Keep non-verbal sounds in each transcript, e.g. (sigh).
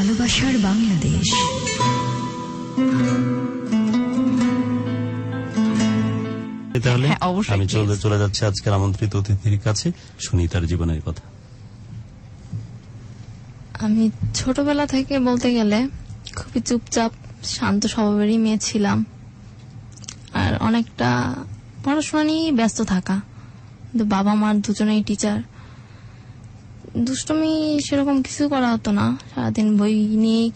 ভালোবাসার বাংলাদেশ হ্যাঁ, আমি চলে চলে যাচ্ছি আজকের আমন্ত্রিত অতিথির কাছে শুনি তার জীবনের কথা আমি ছোটবেলা থেকে বলতে গেলে খুবই চুপচাপ শান্ত স্বভাবেরই মেয়ে ছিলাম আর অনেকটা পড়াশোনা নিয়েই ব্যস্ত থাকা বাবা মার দুজনেই টিচার দুষ্টমি সেরকম কিছু করা হতো না সারাদিন বই নিয়েই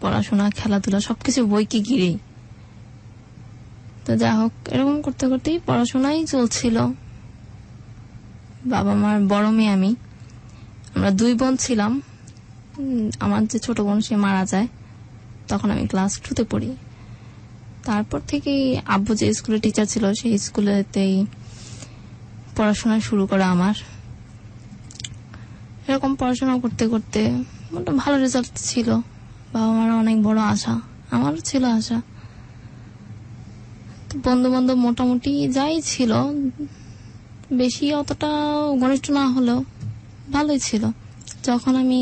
পড়াশোনা খেলাধুলা সবকিছু বইকে ঘিরেই তো যা হোক এরকম করতে করতেই পড়াশোনাই চলছিল বাবা মার বড় মেয়ে আমি আমরা দুই বোন ছিলাম আমার যে ছোট বোন সে মারা যায় তখন আমি ক্লাস টুতে পড়ি তারপর থেকেই আব্বু যে স্কুলে টিচার ছিল সেই স্কুলেতেই পড়াশোনা শুরু করা আমার এরকম পড়াশোনা করতে করতে মোটা ভালো রেজাল্ট ছিল বাবা মার অনেক বড় আশা আমারও ছিল আশা বন্ধু বন্ধু মোটামুটি যাই ছিল বেশি অতটা ঘনিষ্ঠ না হলেও ভালোই ছিল যখন আমি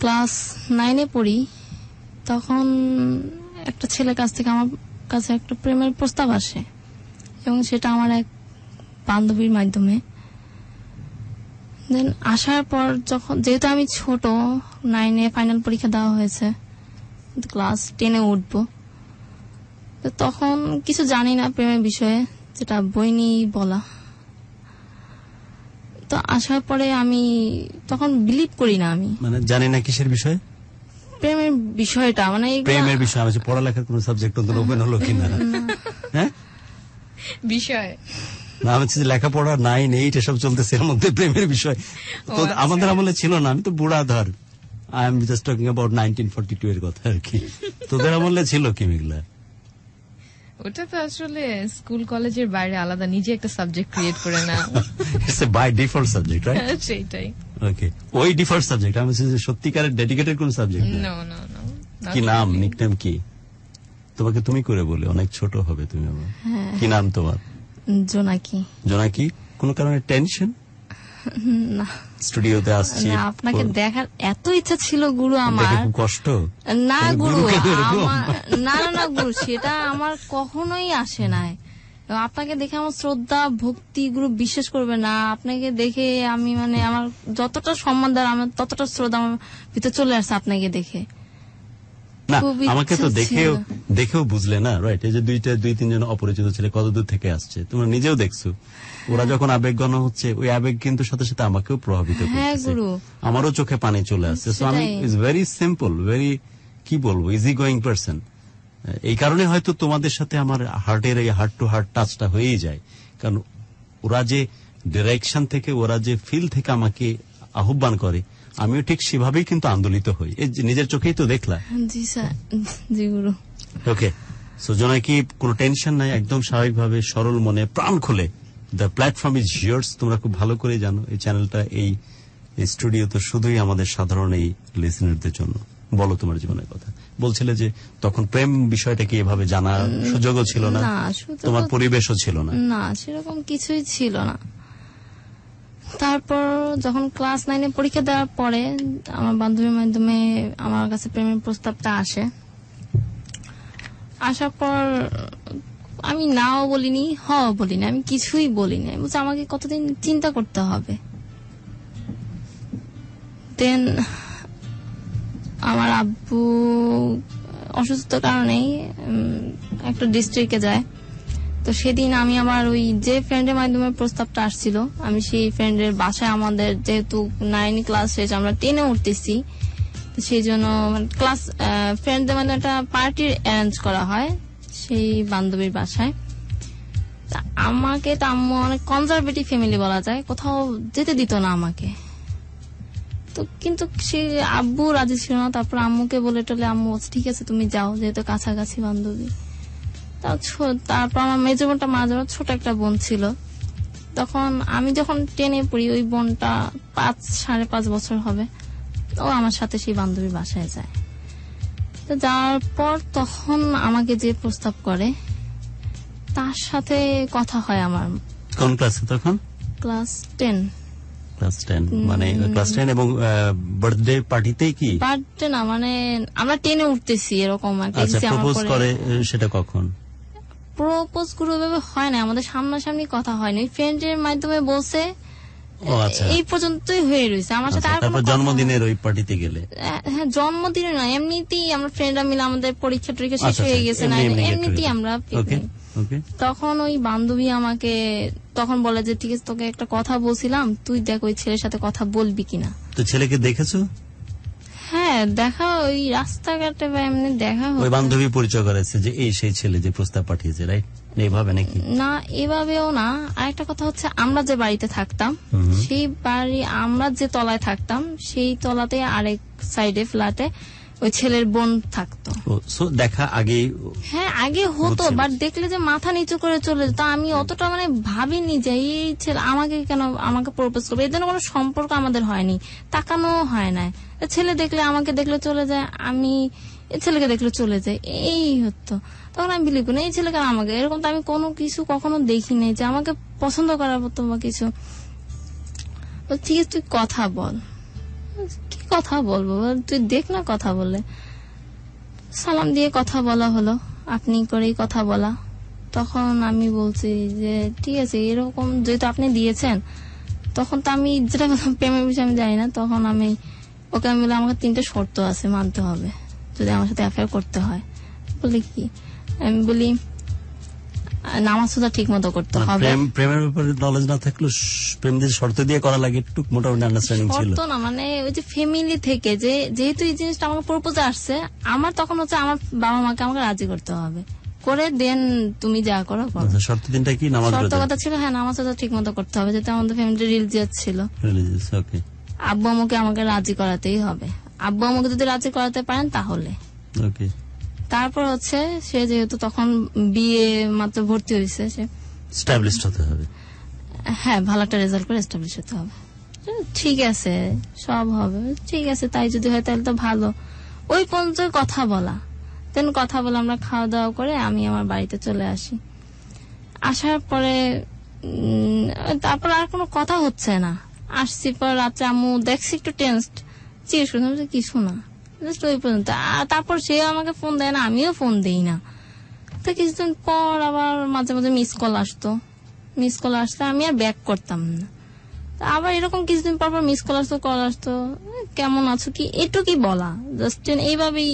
ক্লাস নাইনে পড়ি তখন একটা ছেলের কাছ থেকে আমার কাছে একটা প্রেমের প্রস্তাব আসে এবং সেটা আমার এক বান্ধবীর মাধ্যমে দেন আসার পর যখন যেহেতু আমি ছোট নাইনে ফাইনাল পরীক্ষা দেওয়া হয়েছে ক্লাস টেনে উঠবো তো তখন কিছু জানি না প্রেমের বিষয়ে যেটা বই নিয়েই বলা তো আসার পরে আমি তখন বিলিভ করি না আমি মানে জানি না কিসের বিষয়ে প্রেমের বিষয়টা মানে প্রেমের বিষয় আছে পড়ালেখার কোন সাবজেক্ট অন্তর ওপেন হলো কিনা হ্যাঁ বিষয় না লেখাপড়া এসব চলতেছে এর মধ্যে প্রেমের বিষয় তো আচ্ছা। আমাদের আমলে ছিল না আমি তো বুড়া ধর I am just talking about nineteen two এর কথা আর কি তোদের আমলে ছিল কি মেঘলা ওটা তো আসলে স্কুল কলেজের বাইরে আলাদা নিজে একটা সাবজেক্ট ক্রিয়েট করে না বাই ডিফল্ট সাবজেক্ট রাইট সেটাই ওকে ওই ডিফল্ট সাবজেক্ট আমি সত্যিকারের ডেডিকেটেড কোন সাবজেক্ট কি নাম নিকনেম কি তোমাকে তুমি করে বলে অনেক ছোট হবে তুমি আমার হ্যাঁ। কি নাম তোমার জোনাকি জোনাকি কোন কারণে টেনশন (laughs) না স্টুডিওতে আসছি আপনাকে দেখার এত ইচ্ছা ছিল গুরু আমার কষ্ট না গুরু না না গুরু সেটা আমার কখনোই আসে নাই আপনাকে দেখে আমার শ্রদ্ধা ভক্তি গুরু বিশ্বাস করবে না আপনাকে দেখে আমি মানে আমার যতটা সম্মান দেওয়ার আমার ততটা শ্রদ্ধা আমার ভিতরে চলে আসছে আপনাকে দেখে না আমাকে তো দেখেও দেখেও বুঝলে না রাইট এই যে দুইটা দুই তিনজন অপরিচিত ছেলে কত দূর থেকে আসছে তোমরা নিজেও দেখছো ওরা যখন আবেগগণ হচ্ছে ওই আবেগ কিন্তু সাথে সাথে আমাকেও প্রভাবিত করছে হ্যাঁ, আমারও চোখে পানি চলে আসছে সো আমি ইজ ভেরি সিম্পল ভেরি কি বলবো ইজি গোয়িং পারসন এই কারণে হয়তো তোমাদের সাথে আমার হার্টের এই হার্ট টু হার্ট টাচটা হয়েই যায় কারণ ওরা যে ডিরেকশন থেকে ওরা যে ফিল থেকে আমাকে আহ্বান করে আমিও ঠিক সেভাবেই কিন্তু আন্দোলিত হই নিজের চোখেই তো দেখলাম জি স্যার ওকে সো কি কোনো টেনশন নাই একদম স্বাভাবিকভাবে সরল মনে প্রাণ খুলে দ্য প্ল্যাটফর্ম ইজ ইয়ার্স তোমরা খুব ভালো করে জানো এই চ্যানেলটা এই স্টুডিও তো শুধুই আমাদের সাধারণ এই লিসনারদের জন্য বলো তোমার জীবনের কথা বলছিলে যে তখন প্রেম বিষয়টা কি এভাবে জানার সুযোগও ছিল না তোমার পরিবেশও ছিল না না সেরকম কিছুই ছিল না তারপর যখন ক্লাস নাইনে পরীক্ষা দেওয়ার পরে আমার বান্ধবীর মাধ্যমে আমার কাছে প্রেমের প্রস্তাবটা আসে আসার পর আমি নাও বলিনি হ বলিনি আমি কিছুই বলিনি বলছি আমাকে কতদিন চিন্তা করতে হবে দেন আমার আব্বু অসুস্থ কারণেই একটা ডিস্ট্রিক্টে যায় তো সেদিন আমি আমার ওই যে ফ্রেন্ডের মাধ্যমে প্রস্তাবটা আসছিল আমি সেই ফ্রেন্ডের বাসায় আমাদের যেহেতু নাইন ক্লাস শেষ আমরা টেনে উঠতেছি সেই জন্য ক্লাস ফ্রেন্ডদের মানে একটা পার্টির অ্যারেঞ্জ করা হয় সেই বান্ধবীর বাসায় আমাকে তো আম্মু অনেক কনজারভেটিভ ফ্যামিলি বলা যায় কোথাও যেতে দিত না আমাকে তো কিন্তু সে আব্বু রাজি ছিল না তারপর আম্মুকে বলে টলে আম্মু আচ্ছা, ঠিক আছে তুমি যাও যেহেতু কাছাকাছি বান্ধবী তারপর আমার মেজো বোনটা মাঝে ছোট একটা বোন ছিল তখন আমি যখন টেনে পড়ি ওই বোনটা পাঁচ সাড়ে পাঁচ বছর হবে ও আমার সাথে সেই বান্ধবী বাসায় যায় তো যাওয়ার পর তখন আমাকে যে প্রস্তাব করে তার সাথে কথা হয় আমার কোন ক্লাসে তখন ক্লাস টেন ক্লাস টেন মানে ক্লাস টেন এবং বার্থডে পার্টিতে কি বার্থডে না মানে আমরা টেনে উঠতেছি এরকম একটা আচ্ছা, প্রপোজ করে সেটা কখন প্রপোজ কোনোভাবে হয় না আমাদের সামনাসামনি কথা হয় হয়নি ফ্রেন্ডের মাধ্যমে বলছে আচ্ছা। এই পর্যন্তই হয়ে রয়েছে আমার সাথে আচ্ছা, আর জন্মদিনের ওই পার্টিতে গেলে হ্যাঁ, হ্যাঁ জন্মদিনে না এমনিতেই আমরা ফ্রেন্ডরা মিলে আমাদের পরীক্ষা টরীক্ষা শেষ আচ্ছা, হয়ে গেছে না এমনিতেই আমরা তখন ওই বান্ধবী আমাকে তখন বলে যে ঠিক আছে তোকে একটা কথা বলছিলাম তুই দেখ ওই ছেলের সাথে কথা বলবি কিনা তো ছেলেকে দেখেছো হ্যাঁ, দেখা ওই রাস্তাঘাটে বা এমনি দেখা ওই বান্ধবী পরিচয় করেছে যে এই সেই ছেলে যে প্রস্তাব পাঠিয়েছে রাইট এইভাবে নাকি না এভাবেও না আরেকটা কথা হচ্ছে আমরা যে বাড়িতে থাকতাম সেই বাড়ি আমরা যে তলায় থাকতাম সেই তলাতে আরেক সাইডে ফ্ল্যাটে ওই ছেলের বোন থাকতো দেখা আগে হ্যাঁ আগে হতো বাট দেখলে যে মাথা নিচু করে চলে যেত আমি অতটা মানে ভাবিনি যে এই ছেলে আমাকে কেন আমাকে প্রপোজ করবে এদের কোনো সম্পর্ক আমাদের হয়নি তাকানো হয় না ছেলে দেখলে আমাকে দেখলে চলে যায় আমি ছেলেকে দেখলে চলে যায় এই হতো তখন আমি বিলিভ করি এই ছেলেকে আমাকে এরকম তো আমি কোনো কিছু কখনো দেখিনি যে আমাকে পছন্দ করার মতো বা কিছু ঠিক আছে তুই কথা বল কথা বলবো তুই দেখ না কথা বলে সালাম দিয়ে কথা বলা হলো আপনি করেই কথা বলা তখন আমি বলছি যে ঠিক আছে এরকম যেহেতু আপনি দিয়েছেন তখন তো আমি যেটা প্রেমের বিষয়ে আমি জানি না তখন আমি ওকে আমি বলে আমাকে তিনটে শর্ত আছে মানতে হবে যদি আমার সাথে অ্যাফেয়ার করতে হয় বলি কি আমি বলি নামাজটা ঠিক মতো করতে হবে প্রেমের ব্যাপারে নলেজ না থাকলে প্রেম দিয়ে শর্ত দিয়ে করা লাগে একটু মোটামুটি আন্ডারস্ট্যান্ডিং ছিল শর্ত না মানে ওই যে ফ্যামিলি থেকে যে যেহেতু এই জিনিসটা আমার প্রপোজে আসছে আমার তখন হচ্ছে আমার বাবা মাকে আমাকে রাজি করতে হবে করে দেন তুমি যা করো আচ্ছা, শর্ত দিনটা কি নামাজ শর্ত কথা ছিল হ্যাঁ নামাজ সুদা ঠিক মতো করতে হবে যেটা আমাদের ফ্যামিলি রিলিজিয়াস ছিল রিলিজিয়াস ওকে আব্বু আমাকে আমাকে রাজি করাতেই হবে আব্বু আমাকে যদি রাজি করাতে পারেন তাহলে ওকে তারপর হচ্ছে সে যেহেতু তখন বিয়ে মাত্র ভর্তি হয়েছে সে স্ট্যাবলিশড হতে হবে হ্যাঁ ভালো একটা রেজাল্ট করে এস্টাবলিশ হতে হবে ঠিক আছে সব হবে ঠিক আছে তাই যদি হয় তাহলে তো ভালো ওই পর্যন্ত কথা বলা তেন কথা বলে আমরা খাওয়া দাওয়া করে আমি আমার বাড়িতে চলে আসি আসার পরে তারপর আর কোনো কথা হচ্ছে না আসছি পর রাত্রে আম্মু দেখছি একটু টেন্সড জিজ্ঞেস করলাম কিছু না ওই পর্যন্ত তারপর সে আমাকে ফোন দেয় না আমিও ফোন দেই না তো কিছুদিন পর আবার মাঝে মাঝে মিস কল আসতো মিস কল আসতে আমি আর ব্যাক করতাম না আবার এরকম কিছুদিন পর পর মিস কল আসতো কল আসতো কেমন আছো কি কি বলা জাস্ট এইভাবেই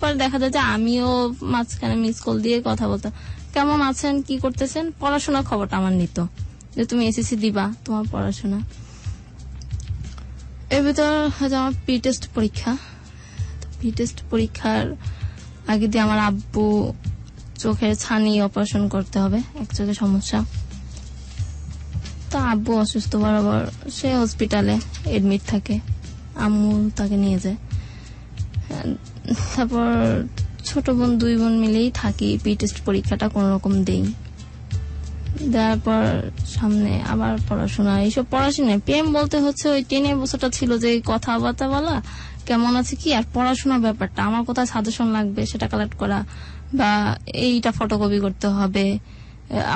পরে দেখা যায় যে আমিও মাঝখানে মিস কল দিয়ে কথা বলতাম কেমন আছেন কি করতেছেন পড়াশোনার খবরটা আমার নিত যে তুমি এসএসসি দিবা তোমার পড়াশোনা এর ভিতর হয়তো আমার প্রি টেস্ট পরীক্ষা টেস্ট পরীক্ষার আগে দিয়ে আমার আব্বু চোখের ছানি অপারেশন করতে হবে এক চোখে সমস্যা তা আব্বু অসুস্থ বরাবর সে হসপিটালে এডমিট থাকে আম্মু তাকে নিয়ে যায় তারপর ছোট বোন দুই বোন মিলেই থাকি পি টেস্ট পরীক্ষাটা কোন রকম দেই দেওয়ার পর সামনে আবার পড়াশোনা এইসব পড়াশোনা প্রেম বলতে হচ্ছে ওই টেনে বছরটা ছিল যে কথাবার্তা বলা কেমন আছে কি আর পড়াশোনার ব্যাপারটা আমার কোথায় সাজেশন লাগবে সেটা কালেক্ট করা বা এইটা ফটোকপি করতে হবে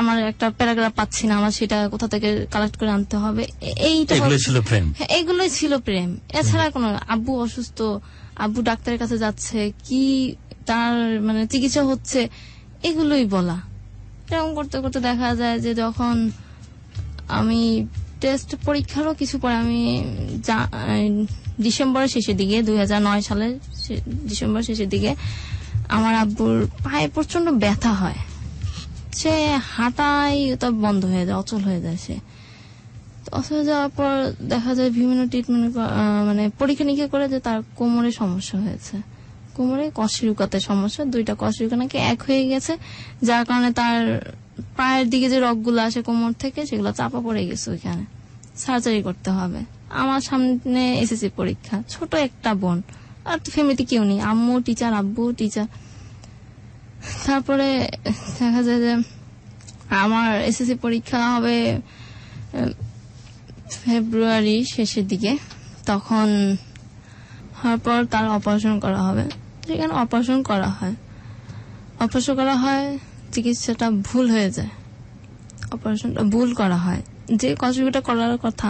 আমার একটা প্যারাগ্রাফ পাচ্ছি না আমার সেটা কোথা থেকে কালেক্ট করে আনতে হবে এইগুলোই ছিল প্রেম হ্যাঁ, এগুলোই ছিল প্রেম এছাড়া কোনো আব্বু অসুস্থ আব্বু ডাক্তারের কাছে যাচ্ছে কি তার মানে চিকিৎসা হচ্ছে এগুলোই বলা এরকম করতে করতে দেখা যায় যে যখন আমি টেস্ট পরীক্ষারও কিছু পরে আমি ডিসেম্বরের শেষের দিকে দুই সালের ডিসেম্বর শেষের দিকে আমার আব্বুর পায়ে প্রচন্ড ব্যথা হয় সে হাঁটাই তা বন্ধ হয়ে যায় অচল হয়ে যায় সে অচল যাওয়ার পর দেখা যায় বিভিন্ন ট্রিটমেন্ট মানে পরীক্ষা নিরীক্ষা করে যে তার কোমরে সমস্যা হয়েছে কোমরে কশিরুকাতে সমস্যা দুইটা কশিরুকা নাকি এক হয়ে গেছে যার কারণে তার পায়ের দিকে যে রোগগুলো আসে কোমর থেকে সেগুলো চাপা পড়ে গেছে ওইখানে সার্জারি করতে হবে আমার সামনে এসএসসি পরীক্ষা ছোট একটা বোন আর তো ফ্যামিলিতে কেউ নেই আম্মু টিচার আব্বু টিচার তারপরে দেখা যায় যে আমার এসএসসি পরীক্ষা হবে ফেব্রুয়ারি শেষের দিকে তখন হওয়ার পর তার অপারেশন করা হবে সেখানে অপারেশন করা হয় অপারেশন করা হয় চিকিৎসাটা ভুল হয়ে যায় অপারেশনটা ভুল করা হয় যে কষ্টটা করার কথা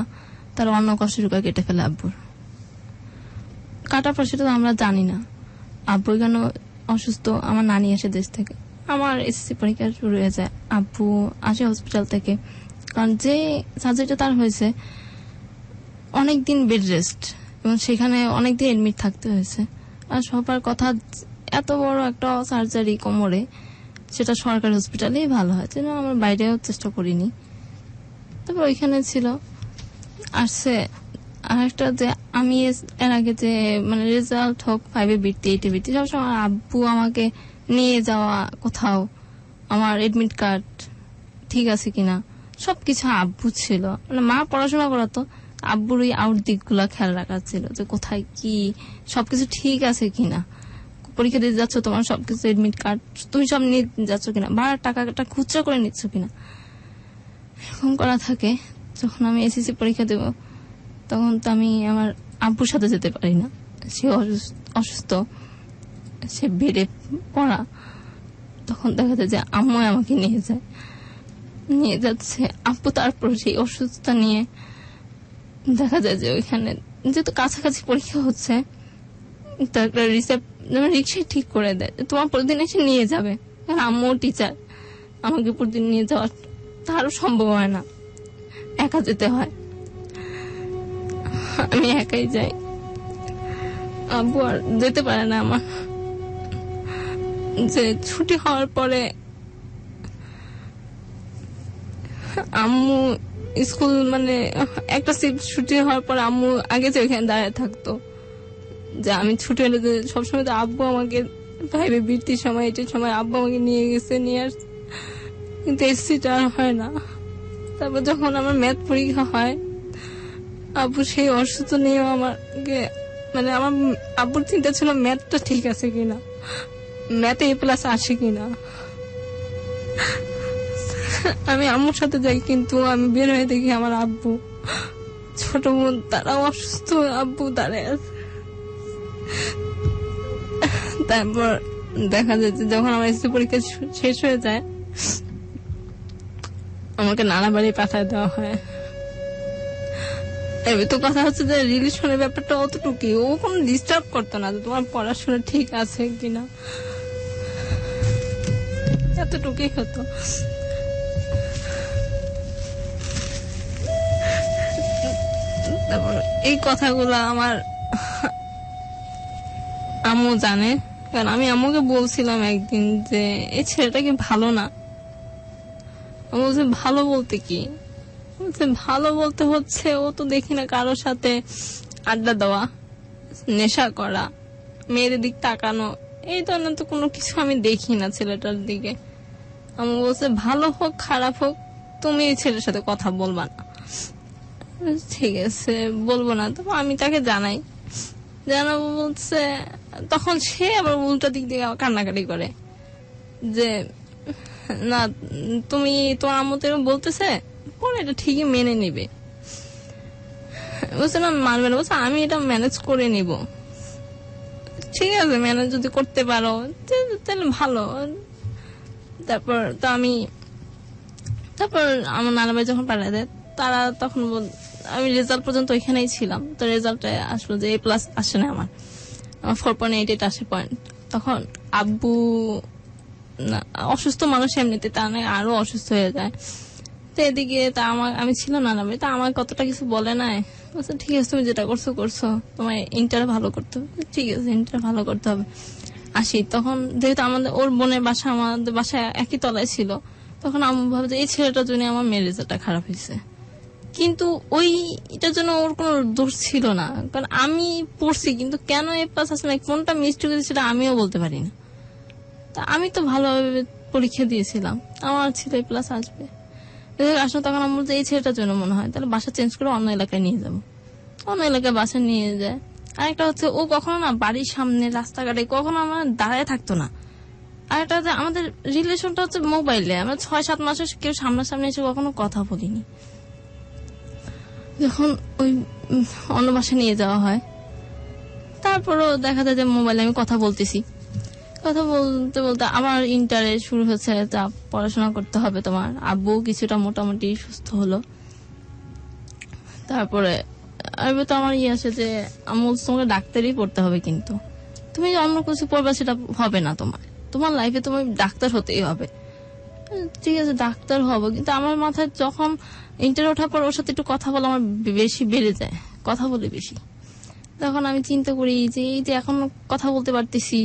তার অন্য কষ্ট উপায় কেটে ফেলে আব্বুর কাটার পর সেটা তো আমরা জানি না আব্বু কেন অসুস্থ আমার নানি আসে দেশ থেকে আমার এসএসসি পরীক্ষা শুরু হয়ে যায় আব্বু আসে হসপিটাল থেকে কারণ যে সার্জারিটা তার হয়েছে অনেক দিন বেড রেস্ট এবং সেখানে অনেক দিন এডমিট থাকতে হয়েছে আর সবার কথা এত বড় একটা সার্জারি কোমরে সেটা সরকারি হসপিটালেই ভালো হয় যেন আমরা বাইরেও চেষ্টা করিনি তারপর ওইখানে ছিল আসছে আরেকটা যে আমি এর আগে যে মানে রেজাল্ট হোক ফাইভে বৃত্তি এইটে বৃত্তি সবসময় আব্বু আমাকে নিয়ে যাওয়া কোথাও আমার এডমিট কার্ড ঠিক আছে কিনা সবকিছু আব্বু ছিল মানে মা পড়াশোনা করাতো আব্বুর ওই আউট দিকগুলো খেয়াল রাখার ছিল যে কোথায় কি সবকিছু ঠিক আছে কিনা পরীক্ষা দিতে যাচ্ছ তোমার সবকিছু এডমিট কার্ড তুমি সব নিয়ে যাচ্ছ কিনা বা টাকাটা খুচরা করে নিচ্ছ কিনা এরকম করা থাকে যখন আমি এসএসসি পরীক্ষা দেব তখন তো আমি আমার আব্বুর সাথে যেতে পারি না সে অসুস্থ সে বেড়ে পড়া তখন দেখা যায় যে আম্মু আমাকে নিয়ে যায় নিয়ে যাচ্ছে আব্বু তারপর সেই অসুস্থতা নিয়ে দেখা যায় যে ওইখানে যেহেতু কাছাকাছি পরীক্ষা হচ্ছে তারপরে রিসেপ মানে রিক্সায় ঠিক করে দেয় তোমার প্রতিদিন এসে নিয়ে যাবে আম্মু টিচার আমাকে প্রতিদিন নিয়ে যাওয়া তারও সম্ভব হয় না একা যেতে হয় আমি একাই যাই আব্বু আর যেতে পারে না আমার যে ছুটি হওয়ার পরে আম্মু স্কুল মানে একটা শিফট ছুটি হওয়ার পর আম্মু আগে যে ওখানে দাঁড়িয়ে থাকতো যে আমি ছুটি হলে সবসময় তো আব্বু আমাকে ভাইবে বৃত্তির সময় এটির সময় আব্বু আমাকে নিয়ে গেছে নিয়ে আসছে কিন্তু এসিটা আর হয় না তারপর যখন আমার ম্যাথ পরীক্ষা হয় আবু সেই অসুস্থ নিয়েও আমাকে মানে আমার আব্বুর চিন্তা ছিল ম্যাথটা ঠিক আছে কিনা ম্যাথে এ প্লাস আসে কিনা আমি আম্মুর সাথে যাই কিন্তু আমি বের হয়ে দেখি আমার আব্বু ছোট বোন তারা অসুস্থ আব্বু দাঁড়ায় আছে তারপর দেখা যাচ্ছে যখন আমার স্কুল পরীক্ষা শেষ হয়ে যায় আমাকে নানা বাড়ি পাঠায় দেওয়া হয় এবার তো কথা হচ্ছে যে রিলেশনের ব্যাপারটা অতটুকু ও কোনো ডিস্টার্ব করতো না তোমার পড়াশোনা ঠিক আছে কিনা এতটুকুই হতো তারপর এই কথাগুলো আমার আম্মু জানে কারণ আমি আম্মুকে বলছিলাম একদিন যে এই ছেলেটা কি ভালো না আমি ভালো বলতে কি বলছে ভালো বলতে হচ্ছে ও তো দেখি না কারোর সাথে আড্ডা দেওয়া নেশা করা মেয়েদের দিক তাকানো এই ধরনের তো কোনো কিছু আমি দেখি না ছেলেটার দিকে আমি বলছে ভালো হোক খারাপ হোক তুমি এই ছেলের সাথে কথা বলবা না ঠিক আছে বলবো না তো আমি তাকে জানাই জানাবো বলছে তখন সে আবার উল্টা দিক দিয়ে কান্নাকাটি করে যে না তুমি তোমার আম্মু তো বলতেছে পরে এটা ঠিকই মেনে নিবে বুঝছে না মানবে না বুঝছে আমি এটা ম্যানেজ করে নিব ঠিক আছে ম্যানেজ যদি করতে পারো তাহলে ভালো তারপর তো আমি তারপর আমার নানা ভাই যখন পাঠিয়ে দেয় তারা তখন বল আমি রেজাল্ট পর্যন্ত ওইখানেই ছিলাম তো রেজাল্টে আসলো যে এ প্লাস আসে না আমার আমার ফোর পয়েন্ট এইট এইট আসে পয়েন্ট তখন আব্বু অসুস্থ মানুষ এমনিতে তা নয় আরো অসুস্থ হয়ে যায় তো এদিকে তা আমার আমি ছিল না নামে তা আমার কতটা কিছু বলে নাই আচ্ছা ঠিক আছে তুমি যেটা করছো করছো তোমার ইন্টার ভালো করতে হবে ঠিক আছে ইন্টার ভালো করতে হবে আসি তখন যেহেতু আমাদের ওর বোনের বাসা আমাদের বাসা একই তলায় ছিল তখন আমি যে এই ছেলেটার জন্য আমার মেয়ের রেজাল্টটা খারাপ হয়েছে কিন্তু ওই এটার জন্য ওর কোনো দোষ ছিল না কারণ আমি পড়ছি কিন্তু কেন এ পাস আসলে কোনটা মিস্টেক সেটা আমিও বলতে পারি না তা আমি তো ভালোভাবে পরীক্ষা দিয়েছিলাম আমার ছেলে প্লাস আসবে আসলে তখন আমার এই ছেলেটার জন্য মনে হয় তাহলে বাসা চেঞ্জ করে অন্য এলাকায় নিয়ে যাবো অন্য এলাকায় বাসা নিয়ে যায় আর একটা হচ্ছে ও কখনো না বাড়ির সামনে রাস্তাঘাটে কখনো আমার দাঁড়ায় থাকতো না আর একটা হচ্ছে আমাদের রিলেশনটা হচ্ছে মোবাইলে আমরা ছয় সাত মাসে কেউ সামনাসামনি এসে কখনো কথা বলিনি যখন ওই অন্য বাসা নিয়ে যাওয়া হয় তারপরও দেখা যায় যে মোবাইলে আমি কথা বলতেছি কথা বলতে বলতে আমার ইন্টারে শুরু হয়েছে তা পড়াশোনা করতে হবে তোমার আব্বু কিছুটা মোটামুটি সুস্থ হলো তারপরে এবার তো আমার ইয়ে আছে যে আমি তোমাকে ডাক্তারই পড়তে হবে কিন্তু তুমি অন্য কিছু পড়বে সেটা হবে না তোমার তোমার লাইফে তোমার ডাক্তার হতেই হবে ঠিক আছে ডাক্তার হব কিন্তু আমার মাথায় যখন ইন্টার ওঠার পর ওর সাথে একটু কথা বলা আমার বেশি বেড়ে যায় কথা বলে বেশি তখন আমি চিন্তা করি যে এই যে এখন কথা বলতে পারতেছি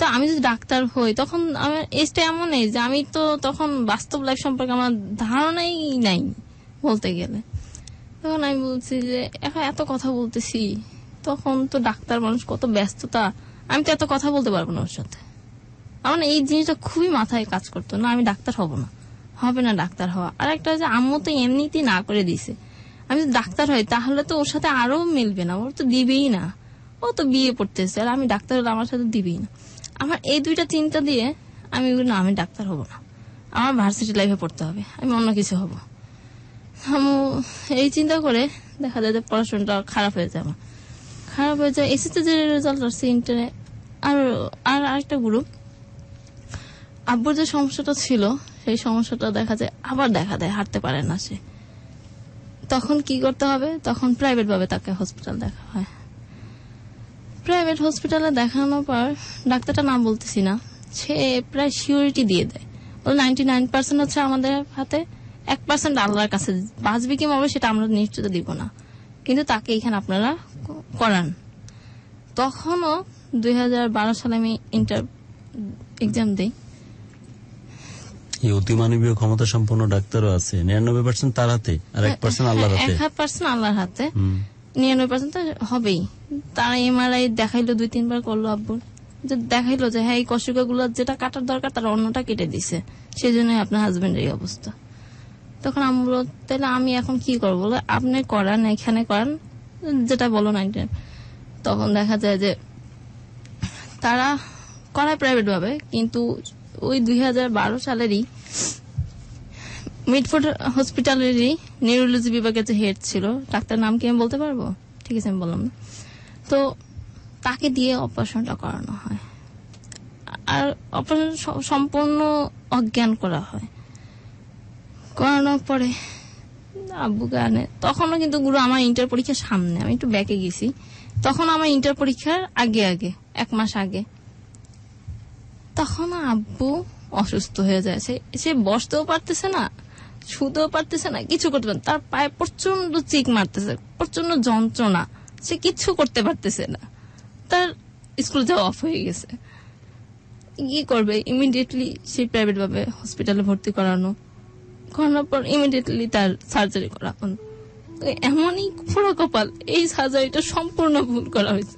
তো আমি যদি ডাক্তার হই তখন আমার এজটা এমন যে আমি তো তখন বাস্তব লাইফ সম্পর্কে আমার ধারণাই নাই বলতে গেলে তখন আমি বলছি যে এখন এত কথা বলতেছি তখন তো ডাক্তার মানুষ কত ব্যস্ততা আমি তো এত কথা বলতে পারবো না ওর সাথে আমার এই জিনিসটা খুবই মাথায় কাজ করতো না আমি ডাক্তার হব না হবে না ডাক্তার হওয়া আর একটা হচ্ছে আম্মু তো এমনিতেই না করে দিছে আমি যদি ডাক্তার হই তাহলে তো ওর সাথে আরো মিলবে না ওর তো দিবেই না ও তো বিয়ে পড়তেছে আর আমি ডাক্তার হলে আমার সাথে দিবেই না আমার এই দুইটা চিন্তা দিয়ে আমি না আমি ডাক্তার হব না আমার ভার্সিটি লাইফে পড়তে হবে আমি অন্য কিছু হব আমি এই চিন্তা করে দেখা যায় যে পড়াশোনাটা খারাপ হয়ে যায় আমার খারাপ হয়ে যায় এসেছে যে রেজাল্ট আসছে ইন্টারে আর আর আরেকটা গ্রুপ আব্বুর যে সমস্যাটা ছিল সেই সমস্যাটা দেখা যায় আবার দেখা দেয় হাঁটতে পারে না সে তখন কি করতে হবে তখন প্রাইভেট ভাবে তাকে হসপিটাল দেখা হয় প্রাইভেট হসপিটালে দেখানোর পর ডাক্তারটা নাম বলতেছি না সে প্রায় সিউরিটি দিয়ে দেয় ও নাইনটি নাইন পার্সেন্ট হচ্ছে আমাদের হাতে এক পার্সেন্ট আল্লাহর কাছে বাঁচবে কি মরবে সেটা আমরা নিশ্চিত দিব না কিন্তু তাকে এখানে আপনারা করান তখনও দুই হাজার বারো সালে আমি ইন্টার এক্সাম দিই অতিমানবীয় ক্ষমতা সম্পন্ন ডাক্তারও আছে নিরানব্বই পার্সেন্ট তার হাতে আর এক পার্সেন্ট আল্লাহর হাতে এক পার্সেন্ট আল্লাহর হাতে নিরানব্বই পার্সেন্ট তো হবেই তারা এমআরআই দেখাইলো দুই তিনবার করলো আব্বুর যে দেখাইলো যে হ্যাঁ এই কষিকাগুলো যেটা কাটার দরকার তারা অন্যটা কেটে দিছে সেই জন্যই আপনার হাজবেন্ডের এই অবস্থা তখন আমি বলল তাহলে আমি এখন কি করবো বলে আপনি করান এখানে করান যেটা বলো না তখন দেখা যায় যে তারা করায় প্রাইভেটভাবে কিন্তু ওই দুই সালেরই মিডফোর্ড হসপিটালেরই নিউরোলজি বিভাগের যে হেড ছিল ডাক্তার নাম কি আমি বলতে পারবো ঠিক আছে আমি বললাম না তো তাকে দিয়ে অপারেশনটা করানো হয় আর অপারেশন সম্পূর্ণ অজ্ঞান করা হয় করানোর পরে আব্বুকে আনে তখনও কিন্তু গুরু আমার ইন্টার পরীক্ষার সামনে আমি একটু ব্যাকে গেছি তখন আমার ইন্টার পরীক্ষার আগে আগে এক মাস আগে তখন আব্বু অসুস্থ হয়ে যায় সে বসতেও পারতেছে না শুতেও পারতেছে না কিছু করতে পারে তার পায়ে প্রচন্ড চিক মারতেছে প্রচন্ড যন্ত্রণা সে কিছু করতে পারতেছে না তার স্কুল যাওয়া অফ হয়ে গেছে কি করবে ইমিডিয়েটলি সেই প্রাইভেটভাবে হসপিটালে ভর্তি করানো করানোর পর ইমিডিয়েটলি তার সার্জারি করানো এমনই ফোড়া কপাল এই সার্জারিটা সম্পূর্ণ ভুল করা হয়েছে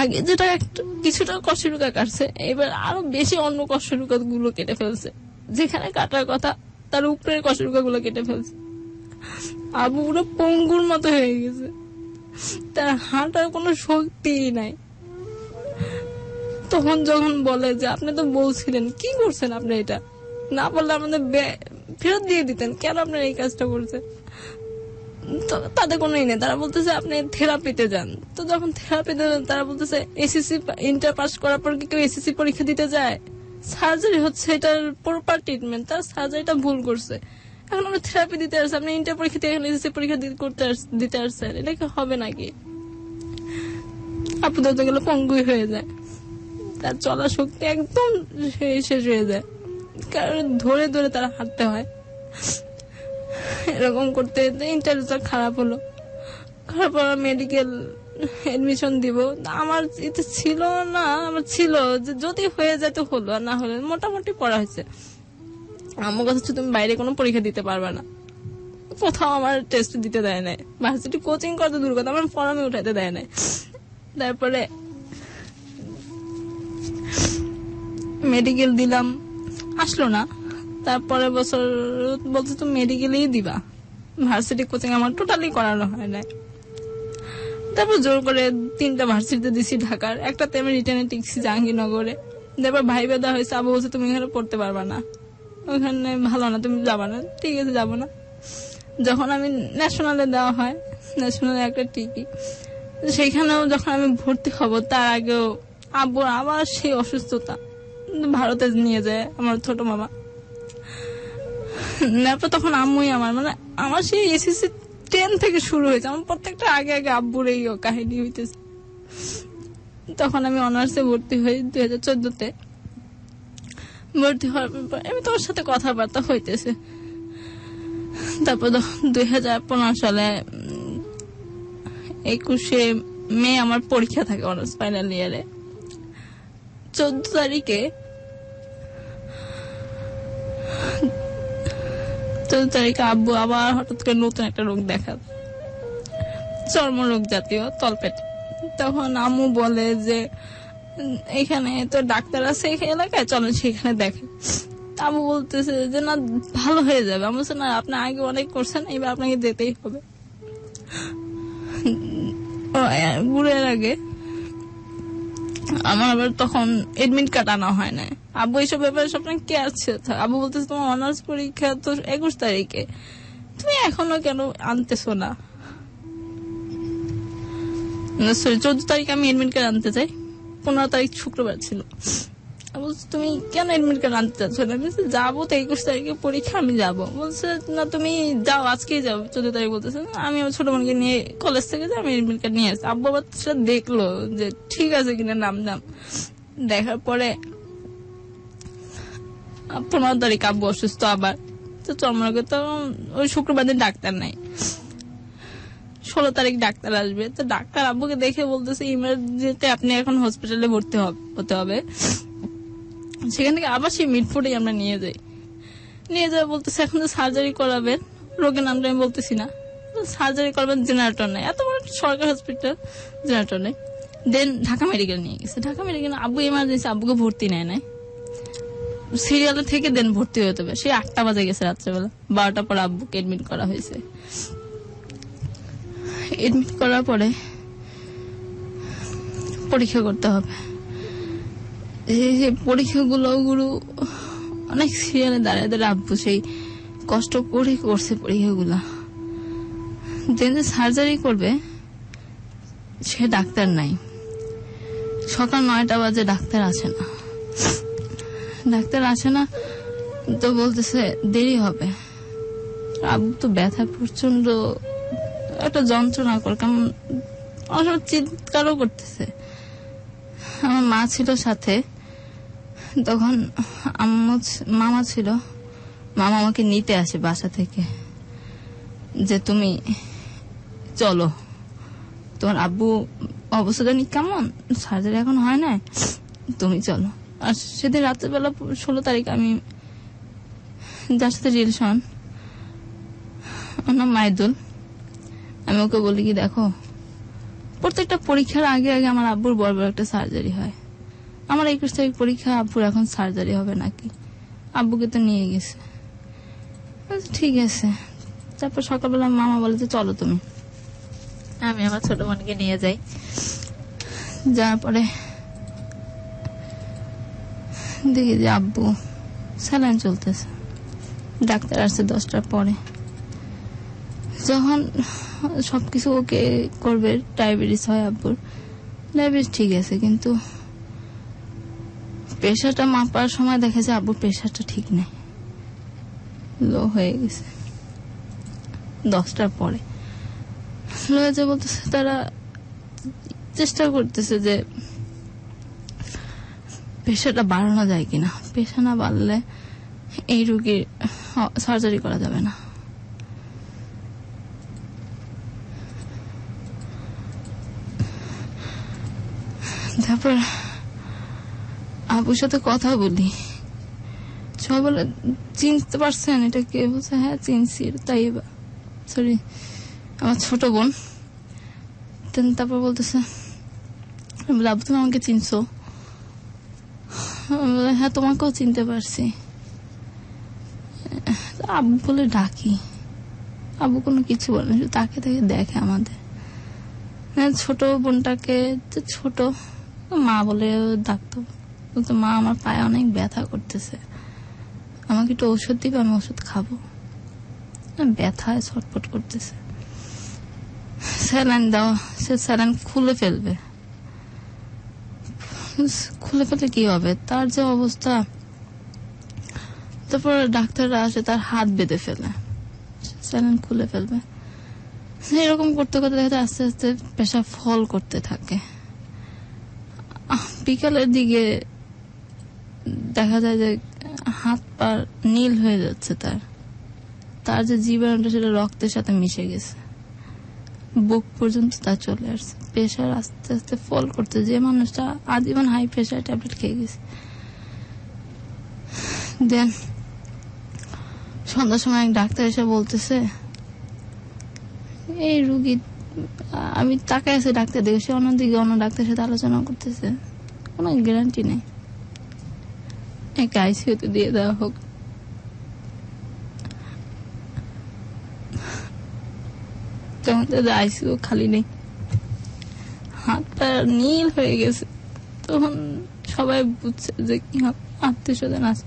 আগে যেটা একটা কিছুটা কষ্টরুকা কাটছে এবার আরো বেশি অন্য কষ্টরুকা গুলো কেটে ফেলছে যেখানে কাটার কথা তার উপরের কষ্টরুকা গুলো কেটে ফেলছে আবু পুরো পঙ্গুর মতো হয়ে গেছে তার হাঁটার কোনো শক্তি নাই তখন যখন বলে যে আপনি তো বলছিলেন কি করছেন আপনি এটা না বললে আমাদের ফেরত দিয়ে দিতেন কেন আপনার এই কাজটা করছেন তাদের কোনো নেই তারা বলতেছে আপনি থেরাপিতে যান তো যখন থেরাপিতে যান তারা বলতেছে এসএসসি ইন্টার পাস করার পর কি কেউ এসএসসি পরীক্ষা দিতে যায় সার্জারি হচ্ছে এটার প্রপার ট্রিটমেন্ট তার সার্জারিটা ভুল করছে এখন আমরা থেরাপি দিতে আসছে আপনি ইন্টার পরীক্ষা দিয়ে এসএসসি পরীক্ষা করতে দিতে আসছেন এটা কি হবে নাকি আপনাদের তো গেলে পঙ্গুই হয়ে যায় তার চলা শক্তি একদম শেষ হয়ে যায় কারণ ধরে ধরে তারা হাঁটতে হয় এরকম করতে ইন্টারভিউটা খারাপ হলো খারাপ হলো মেডিকেল অ্যাডমিশন দিব আমার এটা ছিল না আমার ছিল যে যদি হয়ে যায় তো হলো আর না হলে মোটামুটি পড়া হয়েছে আমার কথা হচ্ছে তুমি বাইরে কোনো পরীক্ষা দিতে পারবে না কোথাও আমার টেস্ট দিতে দেয় নাই ভার্সিটি কোচিং করতে দূর কথা আমার ফর্মে উঠাতে দেয় নাই তারপরে মেডিকেল দিলাম আসলো না তারপরের বছর বলছে তুমি মেডিকেলেই দিবা ভার্সিটি কোচিং আমার টোটালি করানো হয় নাই তারপর জোর করে তিনটা ভার্সিটিতে দিছি ঢাকার একটাতে আমি রিটার্নে টিকছি জাহাঙ্গীরনগরে তারপর ভাই বেদা হয়েছে আবু বলছে তুমি এখানে পড়তে পারবা না ওখানে ভালো না তুমি যাবা না ঠিক আছে যাবো না যখন আমি ন্যাশনালে দেওয়া হয় ন্যাশনালে একটা টিকি সেইখানেও যখন আমি ভর্তি হব তার আগেও আব্বুর আবার সেই অসুস্থতা ভারতে নিয়ে যায় আমার ছোট মামা তারপর তখন আম্মুই আমার মানে আমার সেই এসএসসি টেন থেকে শুরু হয়েছে আমার প্রত্যেকটা আগে আগে আব্বুর এই কাহিনী হইতেছে তখন আমি অনার্সে ভর্তি হই দুই হাজার চোদ্দতে ভর্তি হওয়ার পর আমি তোমার সাথে কথাবার্তা হইতেছে তারপর দুই হাজার পনেরো সালে একুশে মে আমার পরীক্ষা থাকে অনার্স ফাইনাল ইয়ারে চোদ্দ তারিখে চোদ্দ তারিখে আব্বু আবার হঠাৎ করে নতুন একটা রোগ দেখা চর্মরোগ জাতীয় তলপেট তখন আম্মু বলে যে এখানে তো ডাক্তার আছে এলাকায় চলেন সেখানে দেখে আম্মু বলতেছে যে না ভালো হয়ে যাবে আমি বলছে না আপনি আগে অনেক করছেন এবার আপনাকে যেতেই হবে ঘুরে আগে আমার আবার তখন এডমিট কার্ড আনা হয় না আব্বু এইসব ব্যাপারে স্বপ্ন কে আছে আবু বলতেছে তোমার অনার্স পরীক্ষা তো একুশ তারিখে তুমি এখনো কেন আনতেছো না সরি চোদ্দ তারিখে আমি এডমিট কার্ড আনতে চাই পনেরো তারিখ শুক্রবার ছিল বলছে তুমি কেন এডমিট কার্ড আনতে চাচ্ছ না বলছে যাবো তো একুশ তারিখে পরীক্ষা আমি যাবো বলছে না তুমি যাও আজকেই যাও চোদ্দ তারিখ বলতেছে আমি আমার ছোট বোনকে নিয়ে কলেজ থেকে যে আমি এডমিট কার্ড নিয়ে আসছি আব্বু সেটা দেখলো যে ঠিক আছে কিনা নাম নাম দেখার পরে পনেরো তারিখ আব্বু অসুস্থ আবার তো চর্মরোগে তো ওই শুক্রবার দিন ডাক্তার নাই ষোলো তারিখ ডাক্তার আসবে তো ডাক্তার আব্বুকে দেখে বলতেছে ইমার্জেন্সিতে আপনি এখন হসপিটালে ভর্তি হতে হবে সেখান থেকে আবার সেই মিটফুটেই আমরা নিয়ে যাই নিয়ে যাওয়া বলতেছে এখন তো সার্জারি করাবেন রোগের নামটা আমি বলতেছি না সার্জারি করবেন জেনারেটর নেই এত বড় সরকারি হসপিটাল জেনারেটর নেই দেন ঢাকা মেডিকেল নিয়ে গেছে ঢাকা মেডিকেল আব্বু এমার্জেন্সি আব্বুকে ভর্তি নেয় নাই সিরিয়ালে থেকে দেন ভর্তি হতে হবে সেই আটটা বাজে গেছে রাত্রেবেলা বারোটা পর আব্বুকে এডমিট করা হয়েছে এডমিট করার পরে পরীক্ষা করতে হবে সেই যে পরীক্ষাগুলো গুরু অনেক সিরিয়ালে দাঁড়িয়ে দাঁড়ায় আব্বু সেই কষ্ট করে করছে পরীক্ষাগুলা যে সার্জারি করবে সে ডাক্তার নাই সকাল নয়টা বাজে ডাক্তার আসে না ডাক্তার আসে না তো বলতেছে দেরি হবে আব্বু তো ব্যথা প্রচন্ড একটা যন্ত্রণা কর কেমন অসব চিৎকারও করতেছে আমার মা ছিল সাথে তখন আম্মু মামা ছিল মামা আমাকে নিতে আসে বাসা থেকে যে তুমি চলো তোমার আব্বু অবস্থা নি কেমন সার্জারি এখন হয় না তুমি চলো আর সেদিন রাত্রেবেলা ষোলো তারিখ আমি যার সাথে রিলশন আমার মাইদুল আমি ওকে বলি কি দেখো প্রত্যেকটা পরীক্ষার আগে আগে আমার আব্বুর বড় বড় একটা সার্জারি হয় আমার একুশ তারিখ পরীক্ষা আব্বুর এখন সার্জারি হবে নাকি আব্বুকে তো নিয়ে গেছে আচ্ছা, ঠিক আছে তারপর সকালবেলা মামা বলে যে চলো তুমি আমি আমার ছোট বোনকে নিয়ে যাই যাওয়ার পরে দেখি যে আব্বু স্যালাইন চলতেছে ডাক্তার আসছে দশটার পরে যখন সব কিছু ওকে করবে ডায়াবেটিস হয় আব্বুর ডায়াবেটিস ঠিক আছে কিন্তু প্রেশারটা মাপার সময় দেখা যায় আবুর প্রেশারটা ঠিক নেই লো হয়ে গেছে দশটার পরে লো হয়ে বলতেছে তারা চেষ্টা করতেছে যে প্রেশারটা বাড়ানো যায় কিনা পেশা না বাড়লে এই রুগীর সার্জারি করা যাবে না তারপর আপুর সাথে কথা বলি সবাই বলে চিনতে পারছেন এটা কে বলছে হ্যাঁ চিনছি তাই সরি আমার ছোট বোন তারপর বলতেছে লাভ তুমি আমাকে চিনছো হ্যাঁ তোমাকেও চিনতে পারছি আব্বু বলে ডাকি আবু কোনো কিছু বলে না তাকে তাকে দেখে আমাদের হ্যাঁ, ছোট বোনটাকে ছোট মা বলে ডাকতো বলতো মা আমার পায়ে অনেক ব্যথা করতেছে আমাকে একটু ওষুধ দিবে আমি ওষুধ খাবো ব্যথায় ছটপট করতেছে স্যালাইন দাও সে স্যালাইন খুলে ফেলবে খুলে ফেলে কি হবে তার যে অবস্থা তারপর ডাক্তাররা আসে তার হাত বেঁধে ফেলে স্যালাইন খুলে ফেলবে এরকম করতে করতে দেখা আস্তে আস্তে পেশা ফল করতে থাকে বিকালের দিকে দেখা যায় যে হাত পা নীল হয়ে যাচ্ছে তার তার যে জীবাণুটা সেটা রক্তের সাথে মিশে গেছে বুক পর্যন্ত তা চলে আসছে প্রেশার আস্তে আস্তে ফল করতে যে মানুষটা আজীবন হাই প্রেশার ট্যাবলেট খেয়ে গেছে দেন সন্ধ্যার সময় এক ডাক্তার এসে বলতেছে এই রুগী আমি তাকায় আছে ডাক্তার দেখে সে অন্যদিকে অন্য ডাক্তারের সাথে আলোচনা করতেছে কোনো গ্যারান্টি নেই মেয়েটাকে তো দিয়ে দেওয়া হোক তখন দাদা আইসিউ খালি নেই হাতটা নীল হয়ে গেছে তখন সবাই বুঝছে যে কি আত্মীয় স্বজন আছে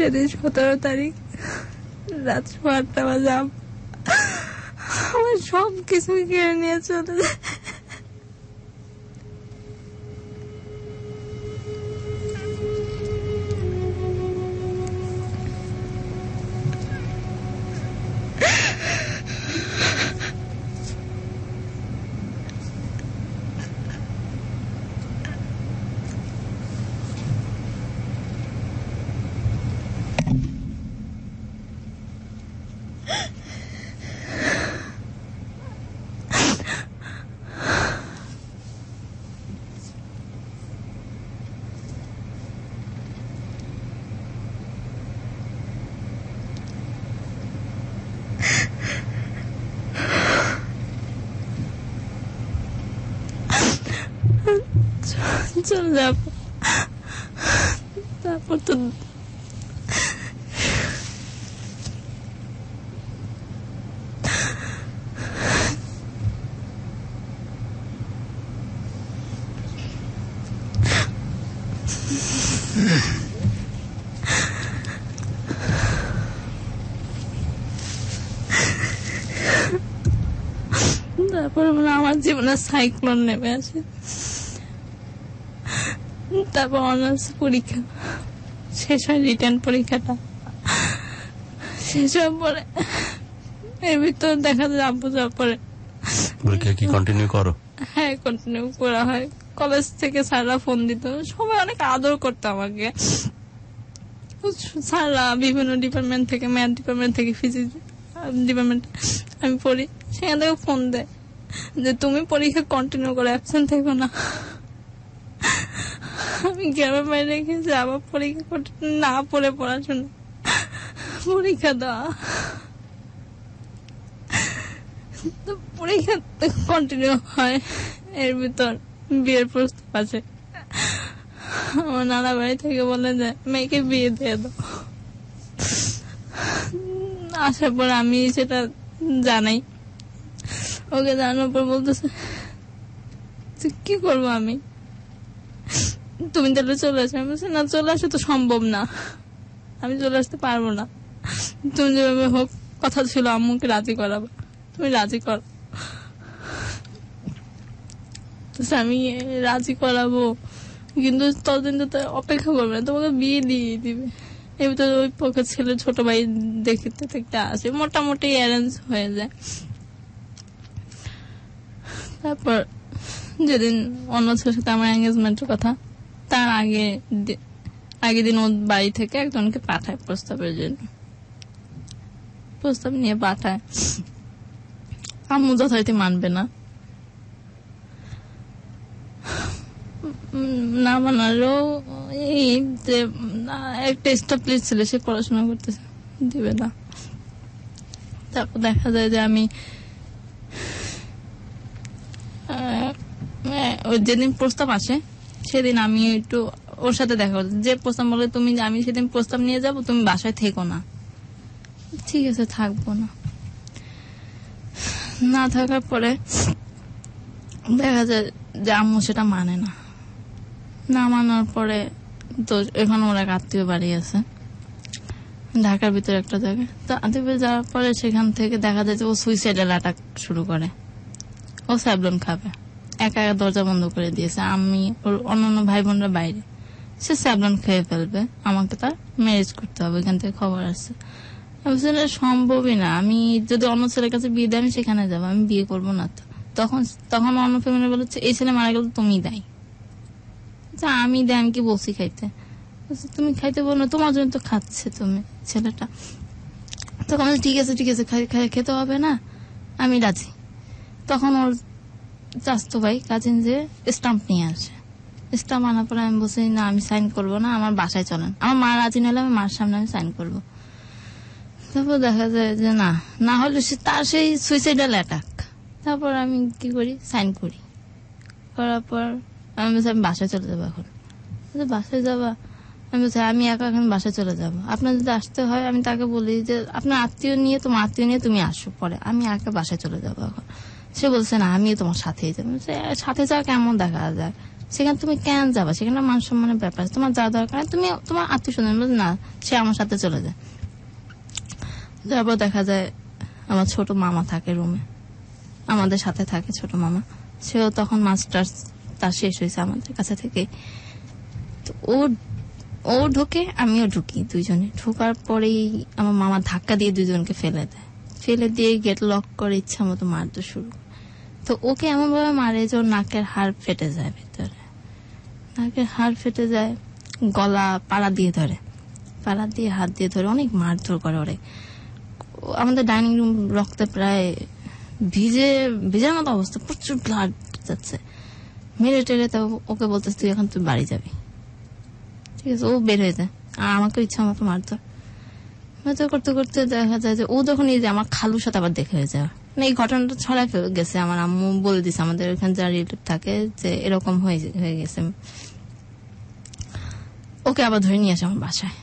সেদিন সতেরো তারিখ রাত আটটা বাজে আমার সব কিছু কেড়ে নিয়ে চলে যায় যাব তারপর তো তারপর আমার জীবনে সাইক্লোন নেমে আসে তারপর অনার্স পরীক্ষা শেষ হয় রিটার্ন পরীক্ষাটা শেষ হওয়ার পরে এর ভিতর দেখা যায় আব্বু যাওয়ার পরে পরীক্ষা কি কন্টিনিউ করো হ্যাঁ কন্টিনিউ করা হয় কলেজ থেকে স্যাররা ফোন দিত সবাই অনেক আদর করতো আমাকে স্যাররা বিভিন্ন ডিপার্টমেন্ট থেকে ম্যাথ ডিপার্টমেন্ট থেকে ফিজিক্স ডিপার্টমেন্ট আমি পড়ি সেখান থেকে ফোন দেয় যে তুমি পরীক্ষা কন্টিনিউ করো অ্যাবসেন্ট থেকো না আমি গ্রামের বাইরে রেখেছি আবার পরীক্ষা করতে না পড়ে পড়াশোনা পরীক্ষা দেওয়া তো পরীক্ষা কন্টিনিউ হয় এর ভিতর বিয়ের প্রস্তাব আছে আমার নানা বাড়ি থেকে বলে যে মেয়েকে বিয়ে দিয়ে দাও আসার পর আমি সেটা জানাই ওকে জানানোর পর বলতেছে কি করবো আমি তুমি তাহলে চলে আসবে আমি বলছি না চলে আসা তো সম্ভব না আমি চলে আসতে পারবো না তুমি যেভাবে হোক কথা ছিল আম্মুকে রাজি করাবো তুমি রাজি কর আমি রাজি করাবো কিন্তু ততদিন তো অপেক্ষা করবে না তোমাকে বিয়ে দিয়ে দিবে এবার তো ওই পক্ষের ছেলে ছোট ভাই দেখতে দেখতে আসে মোটামুটি অ্যারেঞ্জ হয়ে যায় তারপর যেদিন অন্য ছেলের সাথে আমার এঙ্গেজমেন্টের কথা তার আগে আগের দিন ওর বাড়ি থেকে একজনকে পাঠায় প্রস্তাবের জন্য প্রস্তাব নিয়ে পাঠায় আম্মু যথারীতি মানবে না না মানারও এই যে একটা স্টাবলিশ ছিল সে পড়াশোনা করতে দিবে না তারপর দেখা যায় যে আমি ওই যেদিন প্রস্তাব আসে সেদিন আমি একটু ওর সাথে দেখা করতে যে প্রস্তাব বলে তুমি আমি সেদিন প্রস্তাব নিয়ে যাব তুমি বাসায় থেকো না ঠিক আছে থাকবো না না থাকার পরে দেখা যায় যে আম্মু সেটা মানে না না মানার পরে তো এখন ওরা আত্মীয় বাড়ি আছে ঢাকার ভিতরে একটা জায়গায় তো আত্মীয় যাওয়ার পরে সেখান থেকে দেখা যায় যে ও সুইসাইডাল অ্যাটাক শুরু করে ও স্যাবলন খাবে একা একা দরজা বন্ধ করে দিয়েছে আমি ওর অন্যান্য ভাই বোনরা বাইরে সে স্যাবলন খেয়ে ফেলবে আমাকে তার ম্যারেজ করতে হবে এখান থেকে খবর আসছে সম্ভবই না আমি যদি অন্য ছেলের কাছে বিয়ে দেয় আমি সেখানে যাবো আমি বিয়ে করবো না তো তখন তখন অন্য ফ্যামিলি বলেছে এই ছেলে মারা গেল তুমি দেয় আচ্ছা, আমি দেয় আমি কি বলছি খাইতে তুমি খাইতে বলো তোমার জন্য তো খাচ্ছে তুমি ছেলেটা তখন ঠিক আছে ঠিক আছে খেতে হবে না আমি রাজি তখন ওর চাচতো ভাই কাজিন যে স্টাম্প নিয়ে আসে স্টাম্প আনার পরে আমি বলছি না আমি সাইন করব না আমার বাসায় চলেন আমার মা রাজি হলে আমি মার সামনে আমি সাইন করব তারপর দেখা যায় যে না না হলে সে তার সেই সুইসাইডাল অ্যাটাক তারপর আমি কি করি সাইন করি করার পর আমি বলছি আমি বাসায় চলে যাবো এখন বাসায় যাবা আমি বলছি আমি একা এখন বাসায় চলে যাবো আপনার যদি আসতে হয় আমি তাকে বলি যে আপনার আত্মীয় নিয়ে তোমার আত্মীয় নিয়ে তুমি আসো পরে আমি একা বাসায় চলে যাবো এখন সে বলছে না আমি তোমার সাথেই যাবো সাথে যাওয়া কেমন দেখা যায় সেখানে তুমি কেন যাবা সেখানে মান সম্মানের ব্যাপার তোমার যা দরকার তুমি তোমার আত্মীয় স্বজন না সে আমার সাথে চলে যায় তারপর দেখা যায় আমার ছোট মামা থাকে রুমে আমাদের সাথে থাকে ছোট মামা সেও তখন মাস্টার্স তার শেষ হয়েছে আমাদের কাছে থেকে তো ও ও ঢোকে আমিও ঢুকি দুইজনে ঢোকার পরেই আমার মামা ধাক্কা দিয়ে দুজনকে ফেলে দেয় ফেলে দিয়ে গেট লক করে ইচ্ছা মতো মারতে শুরু তো ওকে এমনভাবে মারে যে ওর নাকের হাড় ফেটে যায় ভেতরে নাকের হাড় ফেটে যায় গলা পাড়া দিয়ে ধরে পাড়া দিয়ে হাত দিয়ে ধরে অনেক মারধর করে ওরে আমাদের ডাইনিং রুম রক্তে প্রায় ভিজে ভিজার মতো অবস্থা প্রচুর ব্লাড যাচ্ছে মেরে টেরে তো ওকে বলতেছে তুই এখন তুই বাড়ি যাবি ঠিক আছে ও বের হয়ে যায় আর আমাকে ইচ্ছা মতো মারধর মজা করতে করতে দেখা যায় যে ও যখন এই যে আমার খালু সাথে আবার দেখে হয়ে যায় মানে এই ঘটনাটা ছড়ায় গেছে আমার আম্মু বলে দিছে আমাদের ওখানে যা রিলেটিভ থাকে যে এরকম হয়ে হয়ে গেছে ওকে আবার ধরে নিয়ে আসে আমার বাসায়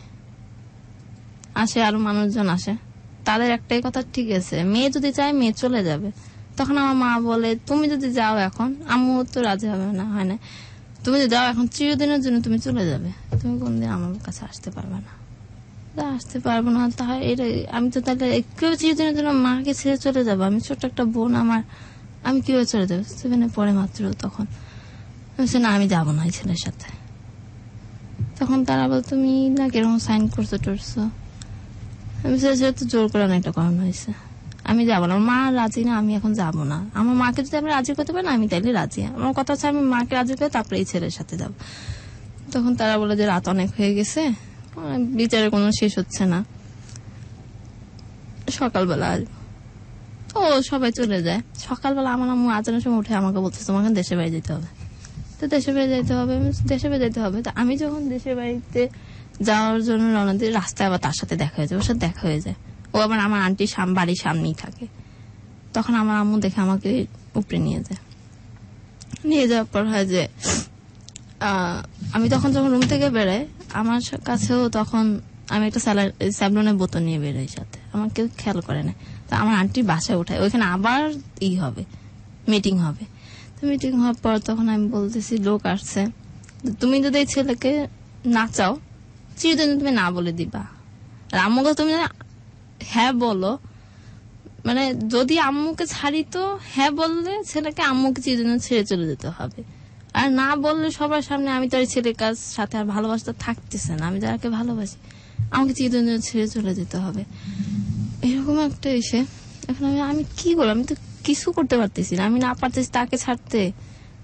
আসে আরো মানুষজন আসে তাদের একটাই কথা ঠিক আছে মেয়ে যদি চায় মেয়ে চলে যাবে তখন আমার মা বলে তুমি যদি যাও এখন আম্মু তো রাজি হবে না হয় না তুমি যদি যাও এখন চিরদিনের জন্য তুমি চলে যাবে তুমি কোনদিন আমার কাছে আসতে পারবে না আসতে পারবো না তাহলে এটা আমি তো তাহলে কেউ কিছুদিনের জন্য মাকে ছেড়ে চলে যাবো আমি ছোট্ট একটা বোন আমার আমি কীভাবে চলে যাবো সেভেনে পরে মাত্র তখন আমি না আমি যাবো না এই ছেলের সাথে তখন তারা বল তুমি না কিরকম সাইন করছো টরছো আমি সেটা তো জোর করে অনেকটা কারণ হয়েছে আমি যাবো না মা রাজি না আমি এখন যাবো না আমার মাকে যদি আমি রাজি করতে পারি না আমি তাইলে রাজি আমার কথা হচ্ছে আমি মাকে রাজি করে তারপরে এই ছেলের সাথে যাবো তখন তারা বলে যে রাত অনেক হয়ে গেছে বিচারে কোনো শেষ হচ্ছে না সকালবেলা ও সবাই চলে যায় সকালবেলা আমার আম্মু আচারের সময় উঠে আমাকে বলছে তোমাকে দেশে বাইরে যেতে হবে তো দেশে বাইরে যেতে হবে দেশে বাইরে যেতে হবে তো আমি যখন দেশে বাড়িতে যাওয়ার জন্য রওনা দিই রাস্তায় আবার তার সাথে দেখা হয়ে যায় ওর সাথে দেখা হয়ে যায় ও আবার আমার আন্টি বাড়ির সামনেই থাকে তখন আমার আম্মু দেখে আমাকে উপরে নিয়ে যায় নিয়ে যাওয়ার পর হয় যে আমি তখন যখন রুম থেকে বেড়াই আমার কাছেও তখন আমি একটা স্যাবলনের বোতল নিয়ে বেরোই সাথে আমার কেউ খেয়াল করে না তো আমার আন্টি বাসায় উঠায় ওইখানে আবার ই হবে মিটিং হবে তো মিটিং হওয়ার পর তখন আমি বলতেছি লোক আসছে তুমি যদি এই ছেলেকে না চাও চিরদিন তুমি না বলে দিবা আর আম্মুকে তুমি হ্যাঁ বলো মানে যদি আম্মুকে ছাড়িত হ্যাঁ বললে ছেলেকে আম্মুকে চিরদিন ছেড়ে চলে যেতে হবে আর না বললে সবার সামনে আমি তার ছেলের কাজ সাথে আর ভালোবাসা থাকতেছে না আমি যাকে ভালোবাসি আমাকে চিরদিন ছেড়ে চলে যেতে হবে এরকম একটা এসে এখন আমি আমি কি করবো আমি তো কিছু করতে পারতেছি না আমি না পারতেছি তাকে ছাড়তে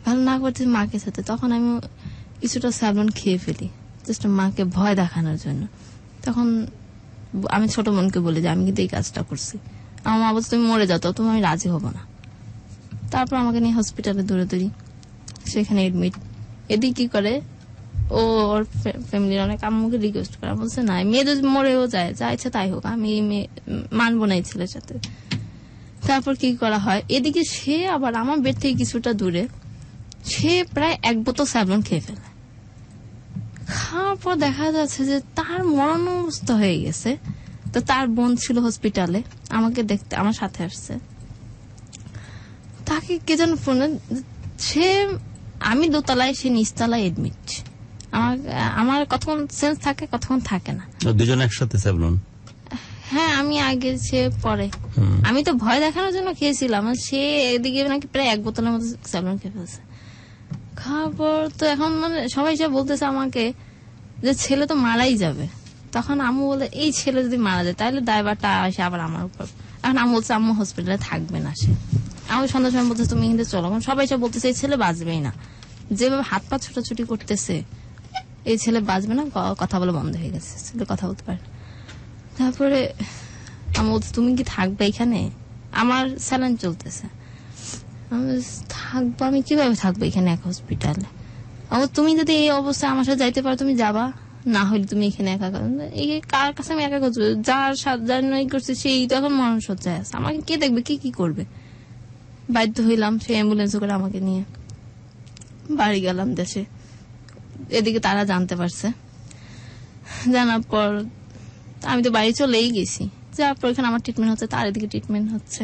ভালো না করতেছি মাকে ছাড়তে তখন আমি কিছুটা স্যালন খেয়ে ফেলি জাস্ট মাকে ভয় দেখানোর জন্য তখন আমি ছোট মনকে বলি যে আমি কিন্তু এই কাজটা করছি আমার মা বলছে তুমি মরে যাও তুমি আমি রাজি হব না তারপর আমাকে নিয়ে হসপিটালে দৌড়ে দৌড়ি সেখানে এডমিট এদি কি করে ও ওর ফ্যামিলির অনেক আম্মুকে রিকোয়েস্ট করা বলছে না মেয়ে যদি মরেও যায় যা ইচ্ছে তাই হোক আমি মানবো না এই ছেলের সাথে তারপর কি করা হয় এদিকে সে আবার আমার বেড থেকে কিছুটা দূরে সে প্রায় এক বোতল স্যাবলন খেয়ে ফেলে খাওয়ার পর দেখা যাচ্ছে যে তার অবস্থা হয়ে গেছে তো তার বোন ছিল হসপিটালে আমাকে দেখতে আমার সাথে আসছে তাকে কে যেন ফোনে সে আমি দোতলায় সে নিচতলায় এডমিট আমার আমার কতক্ষণ সেন্স থাকে কতক্ষণ থাকে না দুজন একসাথে স্যাবলন হ্যাঁ আমি আগে সে পরে আমি তো ভয় দেখানোর জন্য খেয়েছিলাম সে এদিকে নাকি প্রায় এক বোতলের মতো স্যাবলুন খেয়ে ফেলছে খাবার তো এখন মানে সবাই সব বলতেছে আমাকে যে ছেলে তো মারাই যাবে তখন আম্মু বলে এই ছেলে যদি মারা যায় তাহলে দায়বারটা আসে আবার আমার উপর এখন আম্মু বলছে আম্মু হসপিটালে থাকবে না সে আমাকে সন্ধ্যা সময় বলতেছে তুমি হিন্দি চলো এখন সবাই সব বলতেছে এই ছেলে বাঁচবেই না যেভাবে হাত পা ছোটাছুটি করতেছে এই ছেলে বাঁচবে না কথা বলে বন্ধ হয়ে গেছে ছেলে কথা বলতে পারে তারপরে আমি বলছি তুমি কি থাকবে এখানে আমার স্যালেন চলতেছে আমি থাকবো আমি কিভাবে থাকবো এখানে এক হসপিটালে আমার তুমি যদি এই অবস্থায় আমার সাথে যাইতে পারো তুমি যাবা না হলে তুমি এখানে একা এই কার কাছে আমি একা করছো যার সাথে নয় করছে সেই তো এখন মানুষ হচ্ছে আমাকে কে দেখবে কি কি করবে বাধ্য হইলাম সে অ্যাম্বুলেন্স করে আমাকে নিয়ে বাড়ি গেলাম দেশে এদিকে তারা জানতে পারছে জানার পর আমি তো বাড়ি চলেই গেছি যা পর এখানে আমার ট্রিটমেন্ট হচ্ছে তার এদিকে ট্রিটমেন্ট হচ্ছে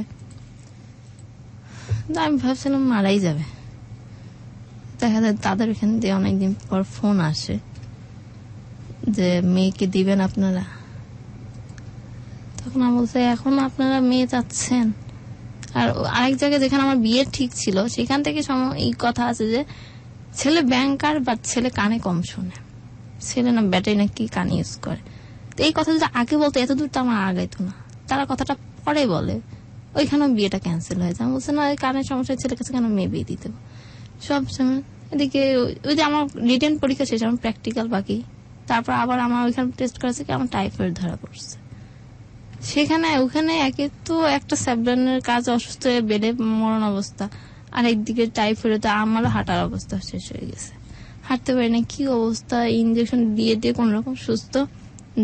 আমি ভাবছিলাম মারাই যাবে দেখা যায় তাদের এখানে দিয়ে অনেকদিন পর ফোন আসে যে মেয়েকে দিবেন আপনারা তখন আমি বলছে এখন আপনারা মেয়ে চাচ্ছেন আর আরেক জায়গায় যেখানে আমার বিয়ে ঠিক ছিল সেখান থেকে এই কথা আছে যে ছেলে ব্যাংকার বা ছেলে কানে কম শুনে ছেলে না ব্যাটারি না কি কানে ইউজ করে তো এই কথা যদি আগে বলতো এত দূর তো আমার আগাইতো না তারা কথাটা পরে বলে ওইখানেও বিয়েটা ক্যান্সেল হয়ে যায় বলছে না ওই কানের সমস্যা ছেলের কাছে কেন মেয়ে বিয়ে দিতে সব সময় এদিকে ওই যে আমার রিটেন পরীক্ষা শেষ আমার প্র্যাকটিক্যাল বাকি তারপর আবার আমার ওইখানে টেস্ট করেছে কি আমার টাইফয়েড ধরা পড়ছে সেখানে ওখানে একে তো একটা স্যাবলানের কাজ অসুস্থ হয়ে বেড়ে মরণ অবস্থা আর একদিকে টাইফয়েড তো আমারও হাঁটার অবস্থা শেষ হয়ে গেছে হাঁটতে পারি না কি অবস্থা ইঞ্জেকশন দিয়ে দিয়ে কোন রকম সুস্থ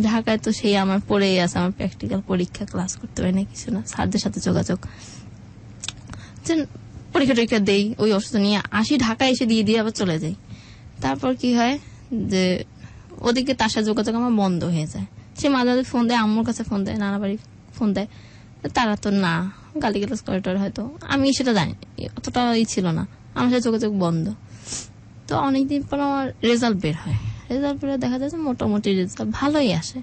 ঢাকায় তো সেই আমার পড়েই আছে আমার প্র্যাকটিক্যাল পরীক্ষা ক্লাস করতে পারি না কিছু না স্যারদের সাথে যোগাযোগ পরীক্ষা টরীক্ষা দেই ওই অসুস্থ নিয়ে আসি ঢাকায় এসে দিয়ে দিয়ে আবার চলে যাই তারপর কি হয় যে ওদিকে তার সাথে যোগাযোগ আমার বন্ধ হয়ে যায় সে মাঝে মাঝে ফোন দেয় আম্মুর কাছে ফোন দেয় নানা বাড়ি ফোন দেয় তারা তো না গালিগালাজ করে টরে হয়তো আমি সেটা জানি অতটা ই ছিল না আমার সাথে চোখে চোখ বন্ধ তো অনেকদিন পর আমার রেজাল্ট বের হয় রেজাল্ট বের দেখা যায় যে মোটামুটি রেজাল্ট ভালোই আসে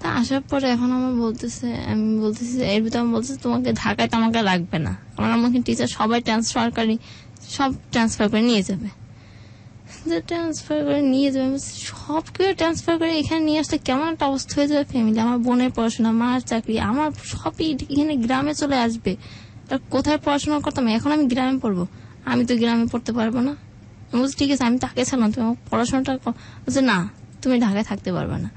তা আসার পরে এখন আমার বলতেছে আমি বলতেছি এর ভিতরে আমি বলতেছি তোমাকে ঢাকায় তো আমাকে লাগবে না আমার আমাকে টিচার সবাই ট্রান্সফার করি সব ট্রান্সফার করে নিয়ে যাবে ট্রান্সফার করে নিয়ে যাবে সব কিছু ট্রান্সফার করে এখানে নিয়ে আসতে কেমন একটা অবস্থা হয়ে যাবে ফ্যামিলি আমার বোনের পড়াশোনা মার চাকরি আমার সবই এখানে গ্রামে চলে আসবে তার কোথায় পড়াশোনা করতাম এখন আমি গ্রামে পড়বো আমি তো গ্রামে পড়তে পারবো না বলছি ঠিক আছে আমি তাকে ছাড়লাম তুমি আমার পড়াশোনাটা বলছে না তুমি ঢাকায় থাকতে পারবে না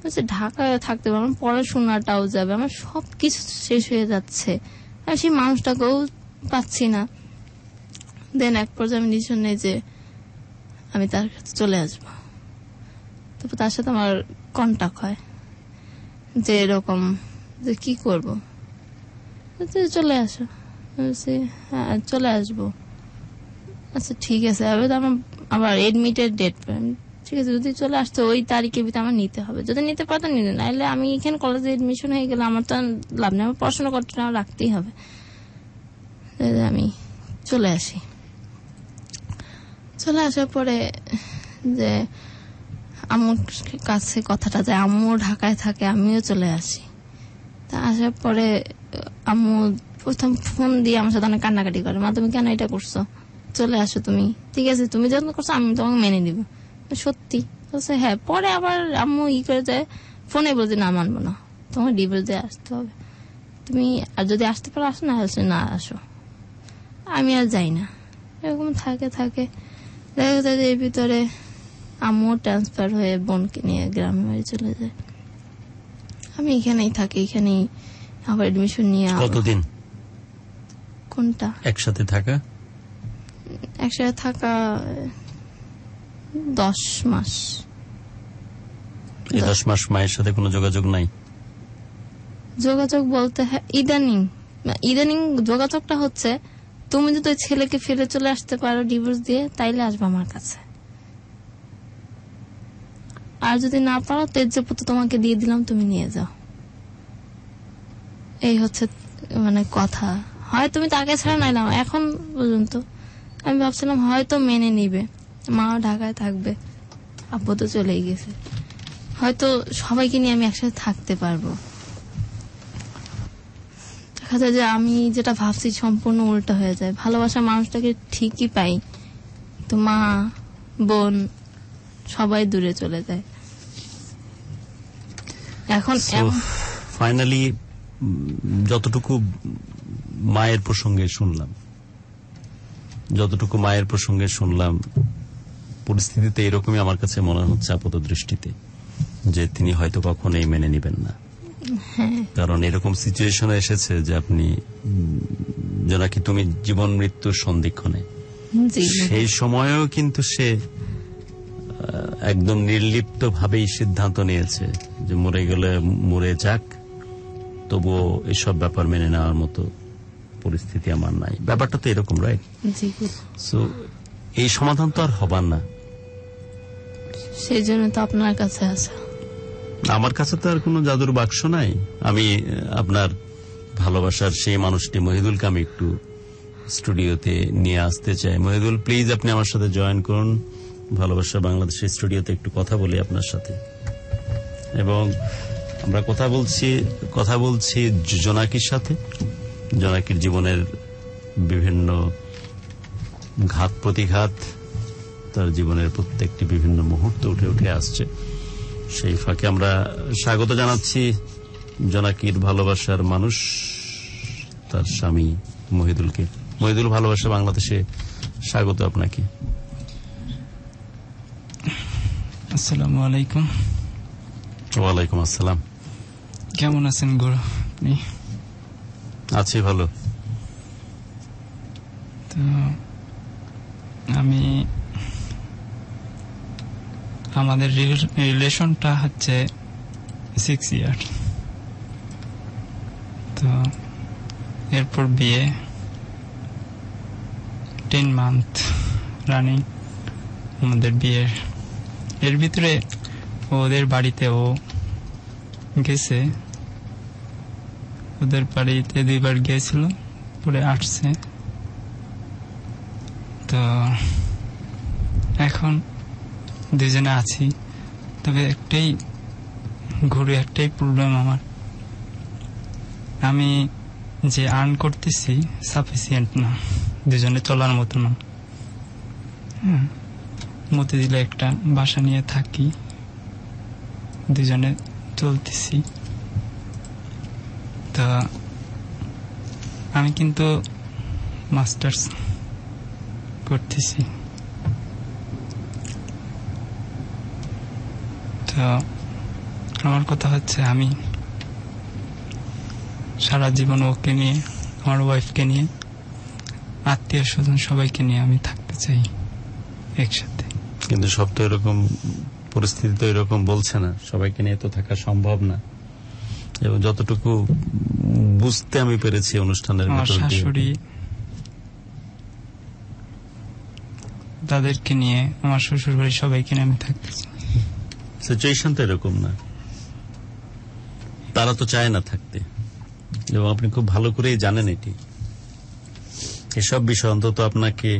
বলছে ঢাকায় থাকতে পারবো না পড়াশোনাটাও যাবে আমার সব কিছু শেষ হয়ে যাচ্ছে আর সেই মানুষটাকেও পাচ্ছি না দেন এক পর্যায়ে আমি নিজের নেই যে আমি তার কাছে চলে আসবো তারপর তার সাথে আমার কন্ট্যাক্ট হয় যে এরকম যে কি করবো চলে আসো হ্যাঁ চলে আসবো আচ্ছা ঠিক আছে এবার তো আমার আবার এডমিটের ডেট ঠিক আছে যদি চলে আসতো ওই তারিখে ভিতরে আমার নিতে হবে যদি নিতে পারতো নিতে নাহলে আমি এখানে কলেজে এডমিশন হয়ে গেলে আমার তো লাভ নেই আমার পড়াশোনা করতে আমার রাখতেই হবে আমি চলে আসি চলে আসার পরে যে আম্মুর কাছে কথাটা যায় আম্মু ঢাকায় থাকে আমিও চলে আসি তা আসার পরে আম্মু প্রথম ফোন দিয়ে আমার সাথে অনেক কান্নাকাটি করে মা তুমি কেন এটা করছো চলে আসো তুমি ঠিক আছে তুমি যখন করছো আমি তোমাকে মেনে নিব সত্যি বলছে হ্যাঁ পরে আবার আম্মু ই করে যায় ফোনে বলছে না মানবো না তোমার ডিভোর্স দিয়ে আসতে হবে তুমি আর যদি আসতে পারো আসো না আসো না আসো আমি আর যাই না এরকম থাকে থাকে দেখা যায় এর ভিতরে আম্মুও ট্রান্সফার হয়ে বোনকে নিয়ে গ্রামে বাড়ি চলে যায় আমি এখানেই থাকি এখানেই আবার এডমিশন নিয়ে কতদিন কোনটা একসাথে থাকা একসাথে থাকা দশ মাস দশ মাস মায়ের সাথে কোনো যোগাযোগ নাই যোগাযোগ বলতে হ্যাঁ ইদানিং ইদানিং যোগাযোগটা হচ্ছে তুমি যদি ওই ছেলেকে ফেলে চলে আসতে পারো ডিভোর্স দিয়ে তাইলে আসবে আমার কাছে আর যদি না পারো তেজপত্র তোমাকে দিয়ে দিলাম তুমি নিয়ে যাও এই হচ্ছে মানে কথা হয় তুমি তাকে ছাড়া নাইলাম এখন পর্যন্ত আমি ভাবছিলাম হয়তো মেনে নিবে মাও ঢাকায় থাকবে আব্বু তো চলেই গেছে হয়তো সবাইকে নিয়ে আমি একসাথে থাকতে পারবো দেখা যায় যে আমি যেটা ভাবছি সম্পূর্ণ উল্টা হয়ে যায় ভালোবাসা মানুষটাকে ঠিকই পাই তো মা বোন সবাই দূরে চলে যায় এখন ফাইনালি যতটুকু মায়ের প্রসঙ্গে শুনলাম যতটুকু মায়ের প্রসঙ্গে শুনলাম পরিস্থিতিতে এরকমই আমার কাছে মনে হচ্ছে আপাত দৃষ্টিতে যে তিনি হয়তো কখনোই মেনে নেবেন না কারণ এরকম সিচুয়েশন এসেছে যে আপনি যে নাকি তুমি জীবন মৃত্যুর সন্ধিক্ষণে সেই সময়ও কিন্তু সে একদম নির্লিপ্ত ভাবেই সিদ্ধান্ত নিয়েছে যে মরে গেলে মরে যাক তবুও এসব ব্যাপার মেনে নেওয়ার মতো পরিস্থিতি আমার নাই ব্যাপারটা তো এরকম রাইট সো এই সমাধান তো আর হবার না সেই জন্য তো আপনার কাছে আছে আমার কাছে তো আর কোনো জাদুর বাক্স নাই আমি আপনার ভালোবাসার সেই মানুষটি মহিদুলকে আমি একটু স্টুডিওতে নিয়ে আসতে চাই মহিদুল প্লিজ আপনি আমার সাথে জয়েন করুন ভালোবাসা বাংলাদেশের স্টুডিওতে একটু কথা বলি আপনার সাথে এবং আমরা কথা বলছি কথা বলছি জোনাকির সাথে জোনাকির জীবনের বিভিন্ন ঘাত প্রতিঘাত তার জীবনের প্রত্যেকটি বিভিন্ন মুহূর্ত উঠে উঠে আসছে সেই ফাঁকে আমরা স্বাগত জানাচ্ছি জোনাকির ভালোবাসার মানুষ তার স্বামী মহিদুলকে মহিদুল ভালোবাসা বাংলাদেশে স্বাগত আপনাকে আসসালামু আলাইকুম ওয়ালাইকুম আসসালাম কেমন আছেন গুরু আপনি আছি ভালো তো আমি আমাদের রিলেশনটা হচ্ছে সিক্স ইয়ার তো এরপর বিয়ে টেন মান্থ রানিং আমাদের বিয়ের এর ভিতরে ওদের বাড়িতেও গেছে ওদের বাড়িতে দুইবার গিয়েছিল পরে আসছে তো এখন দুজনে আছি তবে একটাই ঘুরে একটাই প্রবলেম আমার আমি যে আর্ন করতেছি সাফিসিয়েন্ট না দুজনে চলার মতো না হ্যাঁ, মতে দিলে একটা বাসা নিয়ে থাকি দুজনে চলতেছি তা আমি কিন্তু মাস্টার্স করতেছি তো আমার কথা হচ্ছে আমি সারা জীবন ওকে নিয়ে আমার ওয়াইফকে নিয়ে আত্মীয় স্বজন সবাইকে নিয়ে আমি থাকতে চাই একসাথে কিন্তু সব তো এরকম পরিস্থিতি তো এরকম বলছে না সবাইকে নিয়ে তো থাকা সম্ভব না এবং যতটুকু বুঝতে আমি পেরেছি অনুষ্ঠানের শাশুড়ি তাদেরকে নিয়ে আমার শ্বশুর বাড়ি সবাইকে নিয়ে আমি থাকতে চাই সিচুয়েশন আচ্ছা, তো এরকম না তারা তো চায় না থাকতে এবং আপনি খুব ভালো করেই জানেন এটি এসব বিষয় অন্তত আপনাকে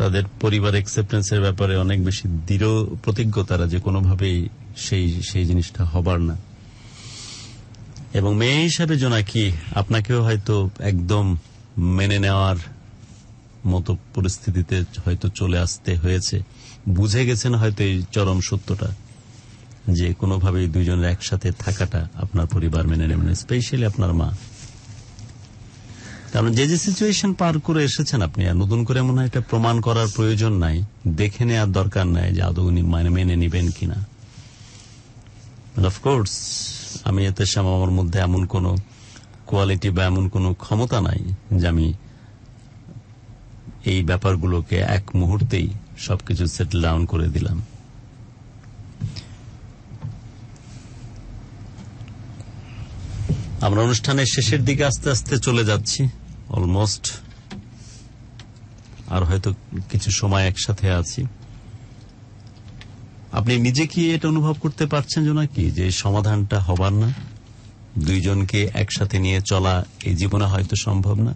তাদের পরিবার এর ব্যাপারে অনেক বেশি দৃঢ় প্রতিজ্ঞ তারা যে কোনোভাবেই সেই সেই জিনিসটা হবার না এবং মেয়ে হিসাবে জোনাকি আপনাকেও হয়তো একদম মেনে নেওয়ার মতো পরিস্থিতিতে হয়তো চলে আসতে হয়েছে বুঝে গেছেন হয়তো এই চরম সত্যটা যে কোনোভাবে দুইজনের একসাথে থাকাটা আপনার পরিবার মেনে নেবেন স্পেশালি আপনার মা কারণ যে যে সিচুয়েশন পার করে এসেছেন আপনি আর নতুন করে মনে হয় এটা প্রমাণ করার প্রয়োজন নাই দেখে নেওয়ার দরকার নাই যে আদৌ উনি মেনে নিবেন কিনা অফকোর্স আমি এতে আমার মধ্যে এমন কোন কোয়ালিটি বা এমন কোনো ক্ষমতা নাই যে আমি এই ব্যাপারগুলোকে এক মুহূর্তেই সবকিছু সেটেল ডাউন করে দিলাম আমরা অনুষ্ঠানের শেষের দিকে আস্তে আস্তে চলে যাচ্ছি অলমোস্ট আর হয়তো কিছু সময় একসাথে আছি আপনি নিজে কি এটা অনুভব করতে পারছেন যে নাকি যে সমাধানটা হবার না দুইজনকে একসাথে নিয়ে চলা এই জীবনে হয়তো সম্ভব না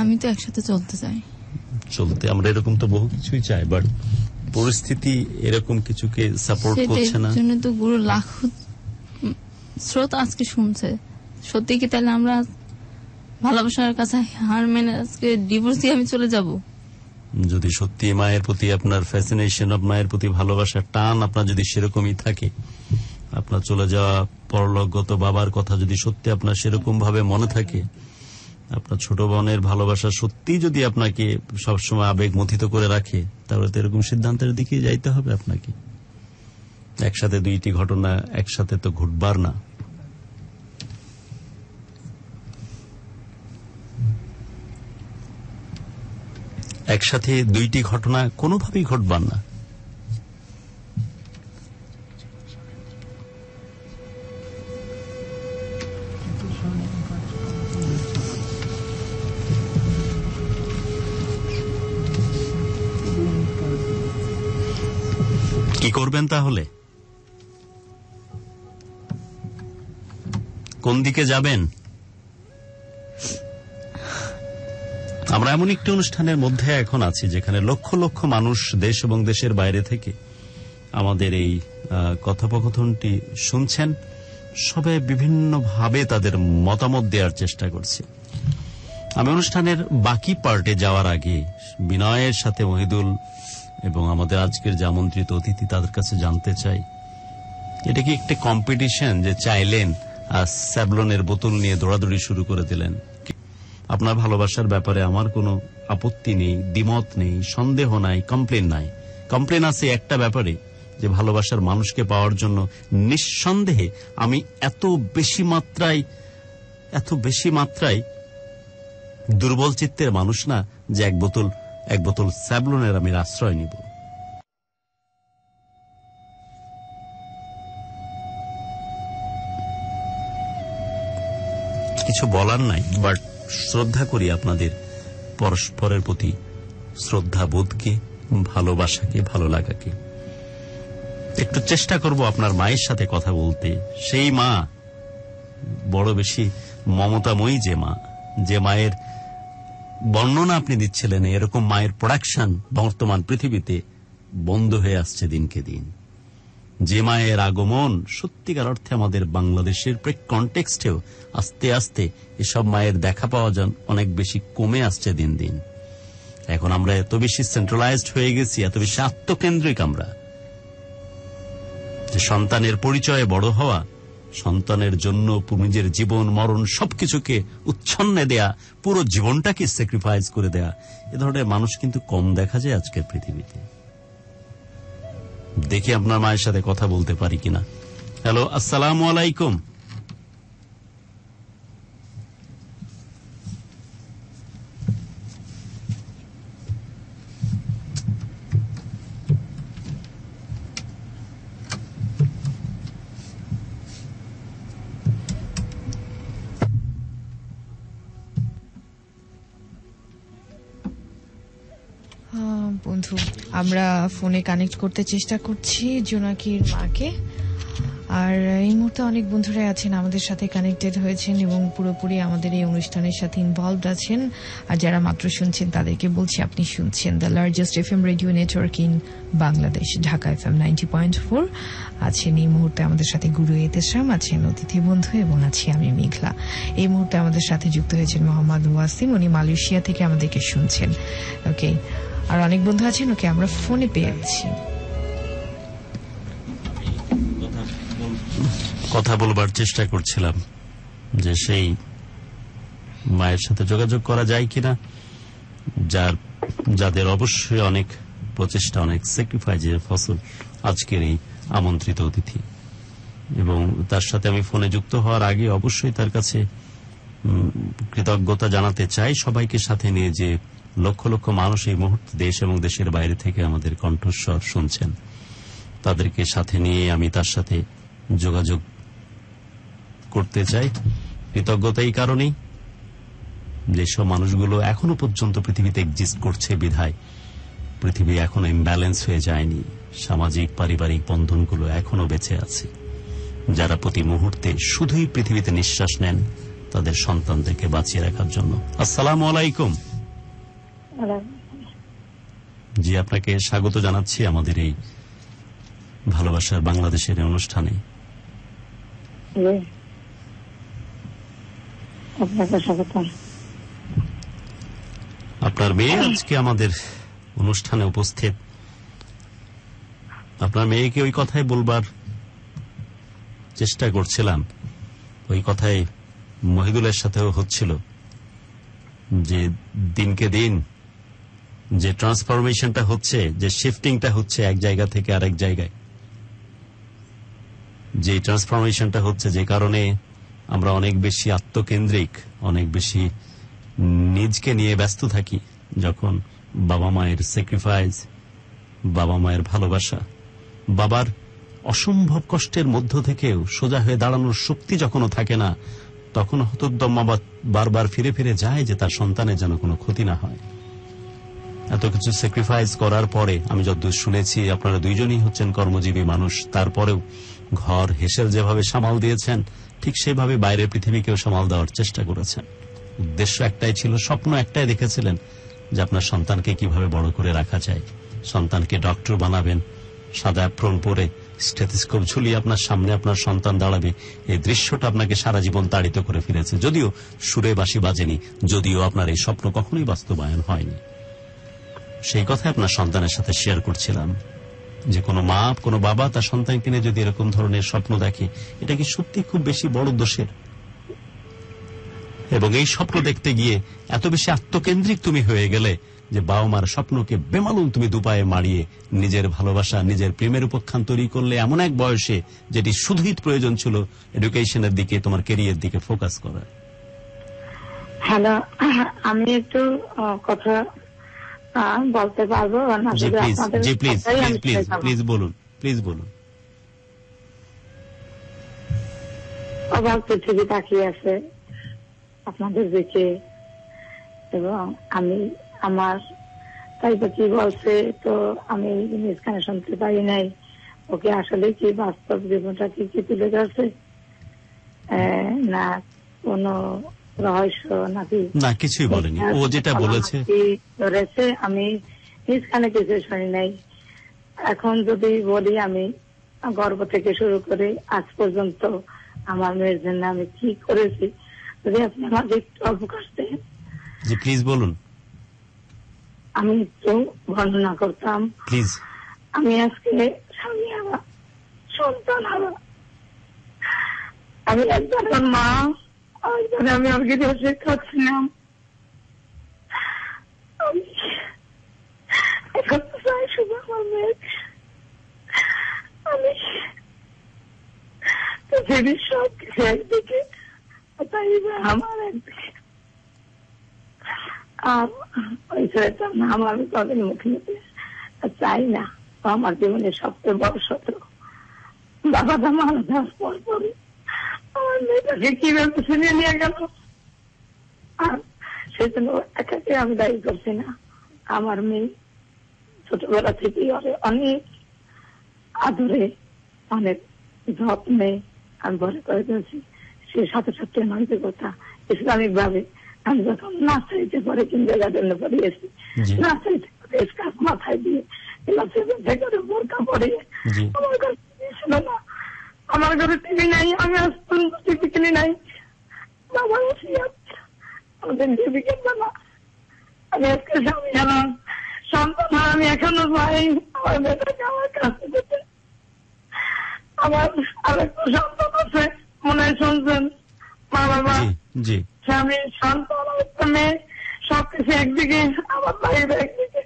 আমি তো একসাথে চলতে চাই চলতে আমরা এরকম তো বহু কিছুই চাই বাট পরিস্থিতি এরকম কিছুকে সাপোর্ট করছে না জন্য তো গুরু লাখ স্রোত আজকে শুনছে সত্যি কি তাহলে আমরা ভালোবাসার কাছে হার মেনে আজকে ডিভোর্স দিয়ে আমি চলে যাব যদি সত্যি মায়ের প্রতি আপনার ফ্যাসিনেশন অব মায়ের প্রতি ভালোবাসার টান আপনার যদি সেরকমই থাকে আপনার চলে যাওয়া পরলোকগত বাবার কথা যদি সত্যি আপনার সেরকম ভাবে মনে থাকে আপনার ছোট বোনের ভালোবাসা সত্যি যদি আপনাকে সবসময় আবেগ মথিত করে রাখে তাহলে তো এরকম সিদ্ধান্তের দিকে যাইতে হবে আপনাকে একসাথে দুইটি ঘটনা একসাথে তো ঘটবার না একসাথে দুইটি ঘটনা কোনোভাবেই ঘটবার না কি করবেন তাহলে কোন দিকে যাবেন আমরা এমন একটি অনুষ্ঠানের মধ্যে এখন আছি যেখানে লক্ষ লক্ষ মানুষ দেশ এবং দেশের বাইরে থেকে আমাদের এই কথোপকথনটি শুনছেন সবে বিভিন্নভাবে তাদের মতামত দেওয়ার চেষ্টা করছে আমি অনুষ্ঠানের বাকি পার্টে যাওয়ার আগে বিনয়ের সাথে মহিদুল এবং আমাদের আজকের যে আমন্ত্রিত অতিথি তাদের কাছে জানতে চাই এটা কি একটা কম্পিটিশন যে চাইলেন আর স্যাবলনের বোতল নিয়ে দৌড়াদৌড়ি শুরু করে দিলেন আপনার ভালোবাসার ব্যাপারে আমার কোনো আপত্তি নেই দ্বিমত নেই সন্দেহ নাই কমপ্লেন নাই কমপ্লেন আছে একটা ব্যাপারে যে ভালোবাসার মানুষকে পাওয়ার জন্য নিঃসন্দেহে আমি এত বেশি মাত্রায় এত বেশি মাত্রায় দুর্বল চিত্তের মানুষ না যে এক বোতল এক বোতল স্যাবলনের আমি আশ্রয় নিব কিছু বলার নাই বাট শ্রদ্ধা করি আপনাদের পরস্পরের প্রতি শ্রদ্ধাবোধকে ভালোবাসাকে ভালো লাগাকে একটু চেষ্টা করব আপনার মায়ের সাথে কথা বলতে সেই মা বড় বেশি মমতাময়ী যে মা যে মায়ের বর্ণনা আপনি দিচ্ছিলেন এরকম মায়ের প্রোডাকশন বর্তমান পৃথিবীতে বন্ধ হয়ে আসছে দিনকে দিন যে মায়ের আগমন সত্যিকার অর্থে আমাদের বাংলাদেশের কনটেক্সটেও আস্তে আস্তে এসব মায়ের দেখা পাওয়া যান অনেক বেশি কমে আসছে দিন দিন এখন আমরা এত বেশি সেন্ট্রালাইজড হয়ে গেছি এত বেশি আত্মকেন্দ্রিক আমরা যে সন্তানের পরিচয়ে বড় হওয়া সন্তানের জন্য নিজের জীবন মরণ সবকিছুকে উচ্ছন্নে দেয়া পুরো জীবনটাকে স্যাক্রিফাইস করে দেয়া এ ধরনের মানুষ কিন্তু কম দেখা যায় আজকের পৃথিবীতে দেখি আপনার মায়ের সাথে কথা বলতে পারি কিনা হ্যালো আসসালাম আলাইকুম বন্ধু আমরা ফোনে কানেক্ট করতে চেষ্টা করছি জোনাকির মাকে আর এই মুহূর্তে অনেক বন্ধুরাই আছেন আমাদের সাথে কানেক্টেড হয়েছেন এবং পুরোপুরি আমাদের এই অনুষ্ঠানের সাথে ইনভলভ আছেন আর যারা মাত্র শুনছেন তাদেরকে বলছি আপনি শুনছেন the largest F M radio network in Bangladesh Dhaka F M ninety point four আছেন এই মুহূর্তে আমাদের সাথে গুরু এতেশ্রাম আছেন অতিথি বন্ধু এবং আছি আমি মেঘলা এই মুহূর্তে আমাদের সাথে যুক্ত হয়েছেন মোহাম্মদ ওয়াসিম উনি মালয়েশিয়া থেকে আমাদেরকে শুনছেন ওকে আর অনেক বন্ধু আছেন ওকে আমরা ফোনে পেয়েছি কথা বলবার চেষ্টা করছিলাম যে সেই মায়ের সাথে যোগাযোগ করা যায় কিনা যার যাদের অবশ্যই অনেক প্রচেষ্টা অনেক স্যাক্রিফাইজের ফসল আজকের এই আমন্ত্রিত অতিথি এবং তার সাথে আমি ফোনে যুক্ত হওয়ার আগে অবশ্যই তার কাছে কৃতজ্ঞতা জানাতে চাই সবাইকে সাথে নিয়ে যে লক্ষ লক্ষ মানুষ এই মুহূর্তে দেশ এবং দেশের বাইরে থেকে আমাদের কণ্ঠস্বর শুনছেন তাদেরকে সাথে নিয়ে আমি তার সাথে যোগাযোগ করতে চাই কৃতজ্ঞতা এই কারণেই যেসব মানুষগুলো এখনো পর্যন্ত পৃথিবীতে এক্সিস্ট করছে বিধায় পৃথিবী এখনো ইমব্যালেন্স হয়ে যায়নি সামাজিক পারিবারিক বন্ধনগুলো এখনো বেঁচে আছে যারা প্রতি মুহূর্তে শুধুই পৃথিবীতে নিঃশ্বাস নেন তাদের সন্তানদেরকে বাঁচিয়ে রাখার জন্য আসসালাম আলাইকুম জি আপনাকে স্বাগত জানাচ্ছি আমাদের এই ভালোবাসার বাংলাদেশের অনুষ্ঠানে আপনার মেয়ে আজকে আমাদের অনুষ্ঠানে উপস্থিত আপনার মেয়েকে ওই কথাই বলবার চেষ্টা করছিলাম ওই কথাই মহিদুলের সাথেও হচ্ছিল যে দিনকে দিন যে ট্রান্সফরমেশনটা হচ্ছে যে শিফটিংটা হচ্ছে এক জায়গা থেকে আরেক জায়গায় যে ট্রান্সফরমেশনটা হচ্ছে যে কারণে আমরা অনেক বেশি আত্মকেন্দ্রিক অনেক বেশি নিজকে নিয়ে ব্যস্ত থাকি যখন বাবা মায়ের স্যাক্রিফাইস বাবা মায়ের ভালোবাসা বাবার অসম্ভব কষ্টের মধ্য থেকেও সোজা হয়ে দাঁড়ানোর শক্তি যখনও থাকে না তখন হতদম্মা বারবার ফিরে ফিরে যায় যে তার সন্তানের যেন কোনো ক্ষতি না হয় এত কিছু স্যাক্রিফাইস করার পরে আমি যতদূর শুনেছি আপনারা দুইজনই হচ্ছেন কর্মজীবী মানুষ তারপরেও ঘর হেসেল যেভাবে সামাল দিয়েছেন ঠিক সেভাবে বাইরে পৃথিবীকেও সামাল দেওয়ার চেষ্টা করেছেন উদ্দেশ্য একটাই ছিল স্বপ্ন একটাই দেখেছিলেন যে আপনার সন্তানকে কিভাবে বড় করে রাখা যায় সন্তানকে ডক্টর বানাবেন সাদা প্রণ পরে স্টেথিস্কোপ ঝুলিয়ে আপনার সামনে আপনার সন্তান দাঁড়াবে এই দৃশ্যটা আপনাকে সারা জীবন তাড়িত করে ফিরেছে যদিও সুরে বাসি বাজেনি যদিও আপনার এই স্বপ্ন কখনোই বাস্তবায়ন হয়নি সেই কথা আপনার সন্তানের সাথে শেয়ার করছিলাম যে কোনো মা কোনো বাবা তার সন্তানকে নিয়ে যদি এরকম ধরনের স্বপ্ন দেখে এটা কি সত্যি খুব বেশি বড় দোষের এবং এই স্বপ্ন দেখতে গিয়ে এত বেশি আত্মকেন্দ্রিক তুমি হয়ে গেলে যে বাবা মার স্বপ্নকে বেমালুম তুমি দুপায়ে মারিয়ে নিজের ভালোবাসা নিজের প্রেমের উপাখ্যান তৈরি করলে এমন এক বয়সে যেটি শুধুই প্রয়োজন ছিল এডুকেশনের দিকে তোমার কেরিয়ার দিকে ফোকাস করা হ্যালো আমি একটু কথা হ্যাঁ, বলতে পারবো জি প্লিজ প্লিজ প্লিজ বলুন প্লিজ বলুন অবাক পৃথিবী তাকিয়ে আছে আপনাদের দিকে এবং আমি আমার তাই কি বলছে তো আমি নিজ শুনতে পারি নাই ওকে আসলে কি বাস্তব জীবনটা কি কি তুলে ধরছে না কোনো রহস্য নাকি না কিছুই বলেনি ও হ্যাঁ, যেটা বলেছে ধরেছে আমি নিজ কিছু শুনি নাই এখন যদি বলি আমি গর্ব থেকে শুরু করে আজ পর্যন্ত আমার মেয়ের জন্য আমি কি করেছি যদি আপনি আমাকে একটু অবকাশ দেন জি প্লিজ বলুন আমি একটু বর্ণনা করতাম প্লিজ আমি আজকে স্বামী হওয়া সন্তান হওয়া আমি একজন মা আর আমি অর্গেডিয়াসে খাচ্ছিলাম চাই আমার একদিকে আর আমি মুখে চাই না আমার জীবনে সবচেয়ে বড় শত্রু বাবা তো মারা পর পরে আমার মেয়ে ছোটবেলা থেকে অনেক আদরে অনেক যত্নে আমি করে দিয়েছি সে সাথে সাথে মানুষের কথা ইসলামিক ভাবে আমি যখন না চাইতে পারে জন্য গার্ডেনে পড়িয়েছি না চাইতে পারে মাথায় দিয়ে ভেতরে বোরকা পরে আমার কাছে না আমার ঘরে টিভি নাই আমি আসতাম টিভি কিনে নাই বাবা আমাদের টিভি না আমি আজকে স্বামী সন্তান আমি এখনো পাই আমার বেটাকে আমার কাছে আমার সন্তান আছে মনে হয় শুনছেন মা বাবা জি স্বামী সন্তান একটা মেয়ে সবকিছু একদিকে আমার বাড়ির একদিকে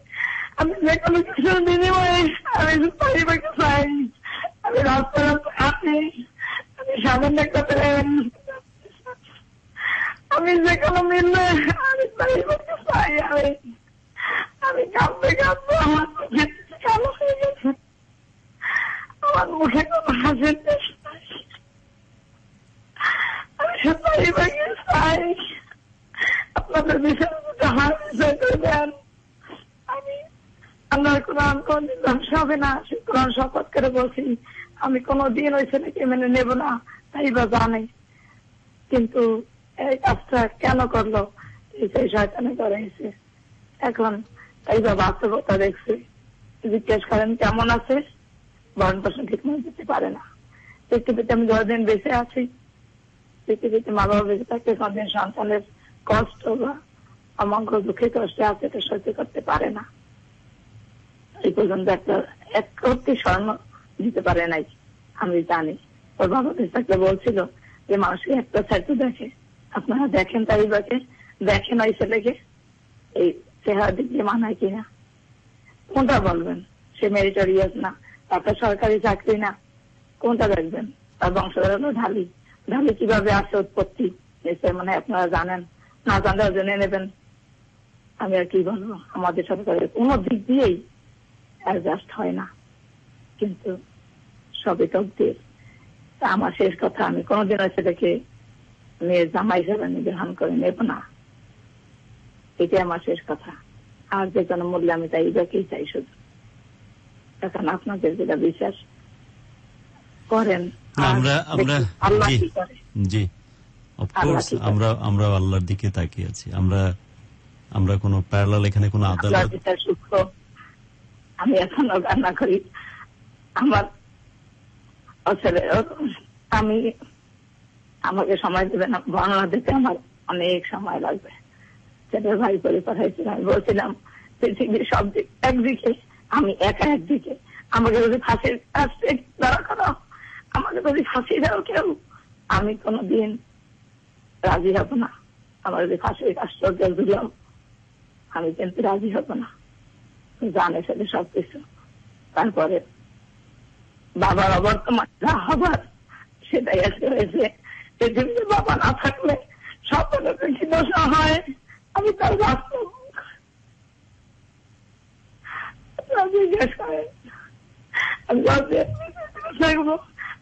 আমি যে কোনো কিছু বিনিময়ে আমি বাড়িতে চাই আমি রাস্তার আপনি আমি সামান্য একটা আমি যে কোনো মিললে আমি তাই করতে চাই আমি আমি কাঁদতে কাঁদতে আমার মুখে কালো হয়ে গেছে আমার মুখে কোনো হাসির আমি সত্যি ভাগে চাই আপনাদের বিষয় হার বিষয় করে দেন আমি আল্লাহর ধ্বংস হবে না শপথ করে বলছি আমি ওই ছেলেকে মেনে নেব না তাই বা জানে কিন্তু এই কাজটা কেন করলো সেই শয়তানে করাইছে এখন তাই বা বাস্তবতা দেখছে জিজ্ঞেস করেন কেমন আছে ভরণ পোষণ ঠিক মনে দিতে পারে না পৃথিবীতে আমি যতদিন বেঁচে আছি পৃথিবীতে মা বাবা বেঁচে থাকতে কোনদিন সন্তানের কষ্ট বা অমঙ্গল দুঃখে কষ্টে আছে এটা সহ্য করতে পারে এই পর্যন্ত একটা এক স্বর্ণ দিতে পারে নাই আমি জানি ওর বাবা থাকলে বলছিল যে মানুষকে একটা ছাড়তে দেখে আপনারা দেখেন বাকে দেখেন ওই ছেলেকে এই চেহারা দিক দিয়ে মানায় কিনা কোনটা বলবেন সে মেরিটোরিয়াস না তারপর সরকারি চাকরি না কোনটা দেখবেন তার বংশধর হলো ঢালি ঢালি কিভাবে আসে উৎপত্তি এসে মানে আপনারা জানেন না জানলেও জেনে নেবেন আমি আর কি বলবো আমাদের সরকারের কোনো দিক দিয়েই অ্যাডজাস্ট হয় না কিন্তু সবেতকদের আমার শেষ কথা আমি কোনোদিনও সেটাকে মেয়ের জামা হিসাবে আমি গ্রহণ করে নেব না এটাই আমার শেষ কথা আর যে কোনো মূল্যে আমি তাই এটাকেই চাই শুধু এখন আপনাদের যেটা বিশ্বাস করেন আমরা আমরা জি আমরা আমরা আল্লাহর দিকে তাকিয়ে আছি আমরা আমরা কোনো প্যারালাল এখানে কোনো আদালত আমি এখনো রান্না করি আমার আমি আমাকে সময় দেবেন বর্ণনা দিতে আমার অনেক সময় লাগবে সেটা ভাই করে পাঠাইছিলাম আমি বলছিলাম পৃথিবীর সব দিক একদিকে আমি একা একদিকে আমাকে যদি ফাঁসির আসতে দাঁড়া করো আমাকে যদি ফাঁসি দাও কেউ আমি কোনোদিন রাজি হব না আমার যদি ফাঁসির আশ্চর্য দিলাম আমি কিন্তু রাজি হব না জানে সব কিছু তারপরে বাবার তো যা হবার সেটাই আজকে হয়েছে পৃথিবীতে বাবা না থাকলে সব রকমের কি দশা হয় আমি তার বাস্তব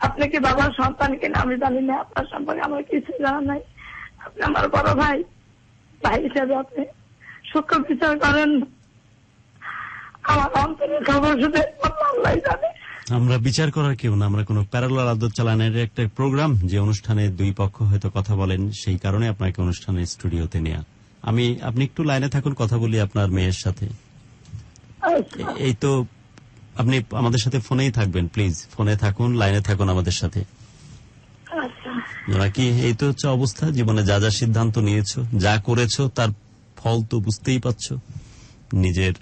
আপনি কি বাবার সন্তান কিনা আমি জানি না আপনার সম্পর্কে আমার কিছু জানা নাই আপনি আমার বড় ভাই ভাই হিসাবে আপনি সুখ বিচার করেন আমরা বিচার করার কেউ না আমরা কোনো প্যারালাল আদত চালানের একটা প্রোগ্রাম যে অনুষ্ঠানে দুই পক্ষ হয়তো কথা বলেন সেই কারণে আপনাকে অনুষ্ঠানে স্টুডিওতে নেয়া আমি আপনি একটু লাইনে থাকুন কথা বলি আপনার মেয়ের সাথে আচ্ছা। এই তো আপনি আমাদের সাথে ফোনেই থাকবেন প্লিজ ফোনে থাকুন লাইনে থাকুন আমাদের সাথে আচ্ছা। নাকি এই তো হচ্ছে অবস্থা জীবনে যা যা সিদ্ধান্ত নিয়েছো যা করেছো তার ফল তো বুঝতেই পারছো নিজের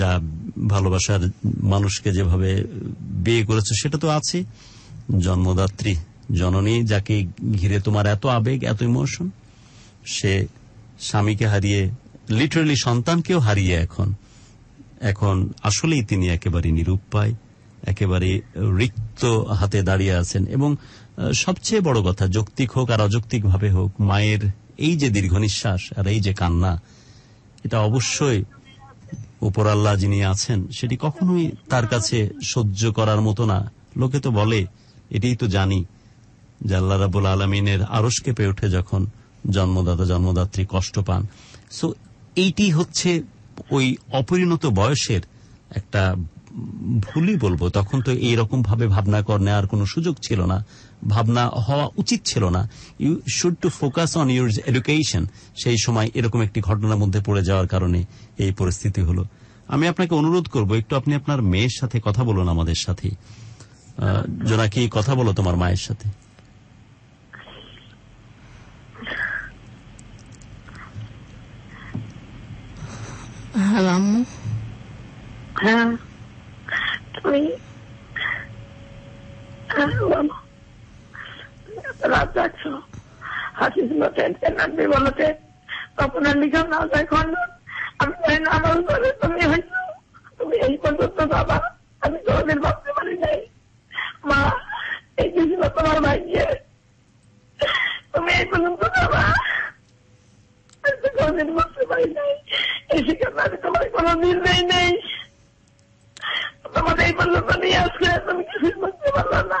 যা ভালোবাসার মানুষকে যেভাবে বিয়ে করেছে সেটা তো আছে জন্মদাত্রী জননী যাকে ঘিরে তোমার এত আবেগ এত ইমোশন সে স্বামীকে হারিয়ে লিটারেলি সন্তানকেও হারিয়ে এখন এখন আসলেই তিনি একেবারে নিরুপায় একেবারে রিক্ত হাতে দাঁড়িয়ে আছেন এবং সবচেয়ে বড় কথা যৌক্তিক হোক আর অযৌক্তিক ভাবে হোক মায়ের এই যে দীর্ঘ নিঃশ্বাস আর এই যে কান্না এটা অবশ্যই উপর আল্লাহ যিনি আছেন সেটি কখনোই তার কাছে সহ্য করার মতো না লোকে তো বলে এটাই তো জানি যে আল্লাহ রাবুল আলমিনের আরস কেঁপে ওঠে যখন জন্মদাতা জন্মদাত্রী কষ্ট পান সো এইটি হচ্ছে ওই অপরিণত বয়সের একটা ভুলই বলবো তখন তো এইরকম ভাবে ভাবনা কর নেওয়ার কোনো সুযোগ ছিল না ভাবনা হওয়া উচিত ছিল না you should to focus on your education সেই সময় এরকম একটি ঘটনার মধ্যে পড়ে যাওয়ার কারণে এই পরিস্থিতি হলো আমি আপনাকে অনুরোধ করব একটু আপনি আপনার মেয়ের সাথে কথা বলুন আমাদের সাথে জোনাকি কথা বলো তোমার মায়ের সাথে হ্যাঁ তুমি হ্যাঁ রাজাচ্ছ হাসিস টেনশন আনবি বলতে তখন আর লিখাম না যায় খন্ড আমি জানি না আমার উপরে তুমি হয়তো তুমি এই পর্যন্ত বাবা আমি কোনোদিন ভাবতে পারি নাই মা এই গেছিল তোমার ভাইকে তুমি এই পর্যন্ত বাবা নাই তোমার তোমাদের এই পর্যন্ত নিয়ে আসলে তুমি কিছু বুঝতে পারলো না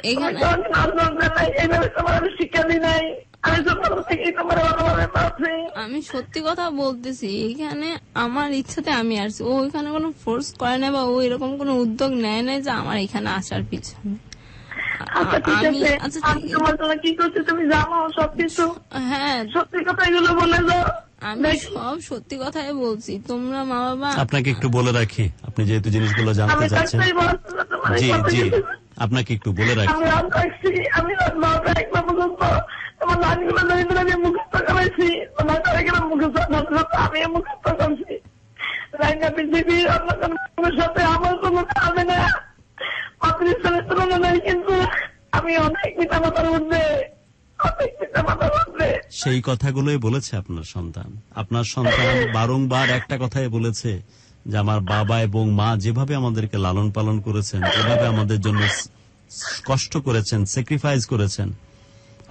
আমি সত্যি কথা বলতেছি এখানে আমার ইচ্ছাতে আমি আসছি ও এখানে কোনো ফোর্স করে না বা ও এরকম কোনো উদ্যোগ নেয় না যে আমার এখানে আসার পিছনে আচ্ছা, আমি আচ্ছা, হ্যাঁ। সব সত্যি কথাই বলছি তোমরা মা বাবা আপনাকে একটু বলে রাখি আপনি যেহেতু জিনিসগুলো জানতে চাচ্ছেন জি জি আপনাকে একটু বলে রাখি আমি সেই কথাগুলোই বলেছে আপনার সন্তান আপনার সন্তান বারংবার একটা কথাই বলেছে যে আমার বাবা এবং মা যেভাবে আমাদেরকে লালন পালন করেছেন যেভাবে আমাদের জন্য কষ্ট করেছেন স্যাক্রিফাইস করেছেন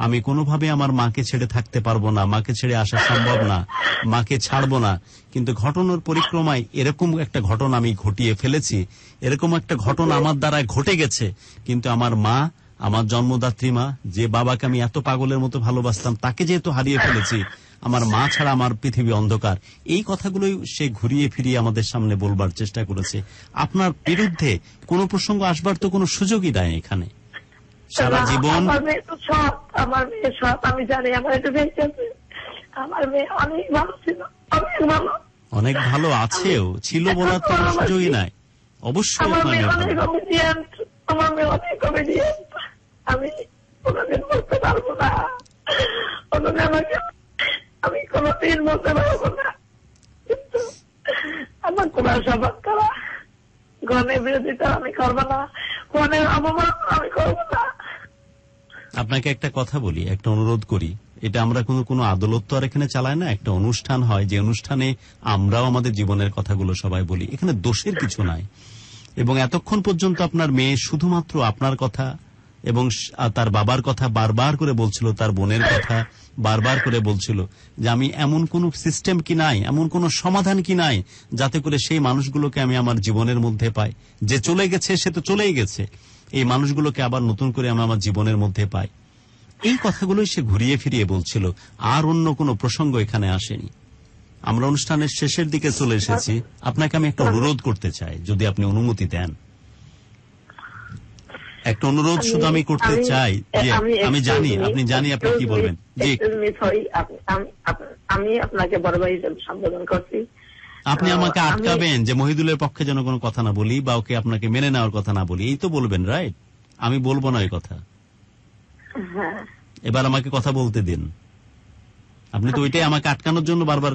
আমি কোনোভাবে আমার মাকে ছেড়ে থাকতে পারবো না মাকে ছেড়ে আসা সম্ভব না মাকে ছাড়বো না কিন্তু ঘটনার পরিক্রমায় এরকম একটা ঘটনা আমি ঘটিয়ে ফেলেছি এরকম একটা ঘটনা আমার দ্বারা ঘটে গেছে কিন্তু আমার মা আমার জন্মদাত্রী মা যে বাবাকে আমি এত পাগলের মতো ভালোবাসতাম তাকে যেহেতু হারিয়ে ফেলেছি আমার মা ছাড়া আমার পৃথিবী অন্ধকার এই কথাগুলোই সে ঘুরিয়ে ফিরিয়ে আমাদের সামনে বলবার চেষ্টা করেছে আপনার বিরুদ্ধে কোনো প্রসঙ্গ আসবার তো কোনো সুযোগই দেয় এখানে সারা জীবন সব আমার মেয়ে সব আমি জানি আমার একটু আমার মেয়ে অনেক ভালো ছিল অনেক ভালো অনেক ভালো আছেও ছিল বলার তো সুযোগই নাই অবশ্যই আমি বলতে পারবো না আমাকে আমি কোনদিন বলতে পারবো না আমার কোন সবাক করা গণের বিরোধিতা আমি করবো না গণের অপমান আমি করবো না আপনাকে একটা কথা বলি একটা অনুরোধ করি এটা আমরা কোনো কোনো আদালত তো আর এখানে চালাই না একটা অনুষ্ঠান হয় যে অনুষ্ঠানে আমরাও আমাদের জীবনের কথাগুলো সবাই বলি এখানে দোষের কিছু নাই এবং এতক্ষণ পর্যন্ত আপনার মেয়ে শুধুমাত্র আপনার কথা এবং তার বাবার কথা বারবার করে বলছিল তার বোনের কথা বারবার করে বলছিল যে আমি এমন কোন সিস্টেম কি নাই এমন কোন সমাধান কি নাই যাতে করে সেই মানুষগুলোকে আমি আমার জীবনের মধ্যে পাই যে চলে গেছে সে তো চলেই গেছে এই মানুষগুলোকে আবার নতুন করে আমি আমার জীবনের মধ্যে পাই এই কথাগুলোই সে ঘুরিয়ে ফিরিয়ে বলছিল আর অন্য কোনো প্রসঙ্গ এখানে আসেনি আমরা অনুষ্ঠানের শেষের দিকে চলে এসেছি আপনাকে আমি একটা অনুরোধ করতে চাই যদি আপনি অনুমতি দেন একটা অনুরোধ শুধু আমি করতে চাই যে আমি জানি আপনি জানি আপনি কি বলবেন জি আমি আপনাকে বড় সম্বোধন করছি আপনি আমাকে আটকাবেন যে মহিদুলের পক্ষে যেন কোনো কথা না বলি বা ওকে আপনাকে মেনে নেওয়ার কথা না বলি এই তো বলবেন রাইট আমি বলবো না ওই কথা হ্যাঁ। এবার আমাকে কথা বলতে দিন আপনি তো ওইটাই আমাকে আটকানোর জন্য বারবার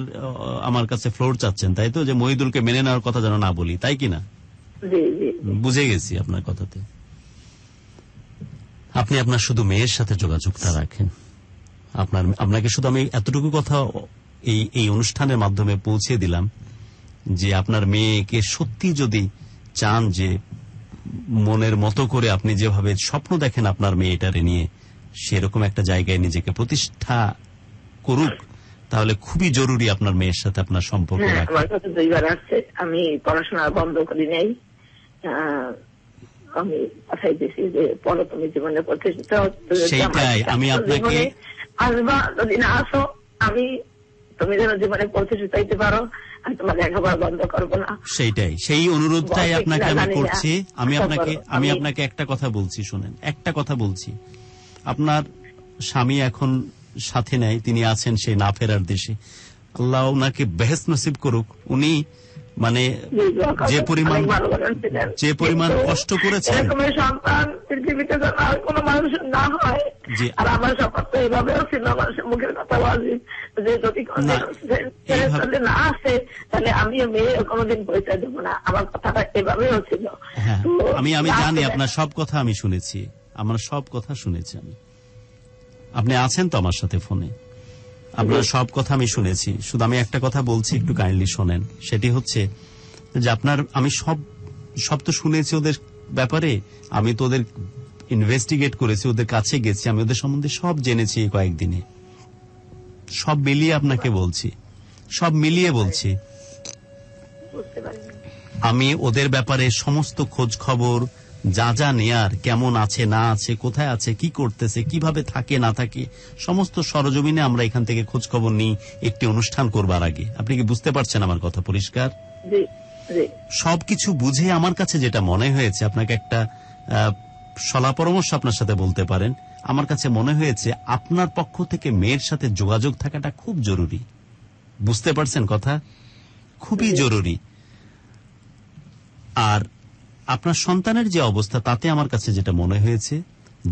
আমার কাছে ফ্লোর চাচ্ছেন তাই তো যে মহিদুলকে মেনে নেওয়ার কথা যেন না বলি তাই কিনা বুঝে গেছি আপনার কথাতে হ্যাঁ আপনি আপনার শুধু মেয়ের সাথে যোগাযোগটা রাখেন আপনার আপনাকে শুধু আমি এতটুকু কথা এই এই অনুষ্ঠানের মাধ্যমে পৌঁছে দিলাম যে আপনার মেয়েকে সত্যি যদি চান যে মনের মতো করে আপনি যেভাবে স্বপ্ন দেখেন আপনার মেয়েটারে নিয়ে সেরকম একটা জায়গায় নিজেকে প্রতিষ্ঠা করুক তাহলে খুবই জরুরি আপনার মেয়ের সাথে আপনার সম্পর্ক হ্যাঁ, আমি পড়াশোনা বন্ধ করি নাই আমি পাঠাইতেছি যে পরে তুমি জীবনে প্রতিষ্ঠিত আমি আপনাকে আসবা যদি না আসো আমি তুমি যেন জীবনে প্রতিষ্ঠিত হইতে পারো সেইটাই সেই অনুরোধটাই আপনাকে আমি করছি আমি আপনাকে আমি আপনাকে একটা কথা বলছি শুনেন একটা কথা বলছি আপনার স্বামী এখন সাথে নাই তিনি আছেন সেই না ফেরার দেশে আল্লাহ ওনাকে বেহেস নসিব করুক উনি মানে যে পরিমাণ যে পরিমাণ কষ্ট করেছে সন্তান পৃথিবীতে কোনো মানুষ না হয় আর আমার এভাবেও ছিল মানুষের মুখের কথা বলি যে যদি না আসে তাহলে আমিও মেয়ে কোনোদিন পরিচয় দেবো না আমার কথাটা এভাবেও ছিল হ্যাঁ, আমি আমি জানি আপনার সব কথা আমি শুনেছি আমার সব কথা শুনেছি আমি আপনি আছেন তো আমার সাথে ফোনে আপনার সব কথা আমি শুনেছি শুধু আমি একটা কথা বলছি একটু কাইন্ডলি শোনেন সেটি হচ্ছে যে আপনার আমি সব সব তো শুনেছি ওদের ব্যাপারে আমি তো ওদের ইনভেস্টিগেট করেছি ওদের কাছে গেছি আমি ওদের সম্বন্ধে সব জেনেছি এই কয়েকদিনে সব মিলিয়ে আপনাকে বলছি সব মিলিয়ে বলছি আমি ওদের ব্যাপারে সমস্ত খোঁজ খবর যা যা নেয়ার কেমন আছে না আছে কোথায় আছে কি করতেছে কিভাবে থাকে না থাকে সমস্ত সরজমিনে আমরা এখান থেকে খোঁজ খবর নিই একটি অনুষ্ঠান করবার আগে আপনি কি বুঝতে পারছেন আমার কথা পরিষ্কার সবকিছু বুঝে আমার কাছে যেটা মনে হয়েছে আপনাকে একটা সলা পরামর্শ আপনার সাথে বলতে পারেন আমার কাছে মনে হয়েছে আপনার পক্ষ থেকে মেয়ের সাথে যোগাযোগ থাকাটা খুব জরুরি বুঝতে পারছেন কথা খুবই জরুরি আর আপনার সন্তানের যে অবস্থা তাতে আমার কাছে যেটা মনে হয়েছে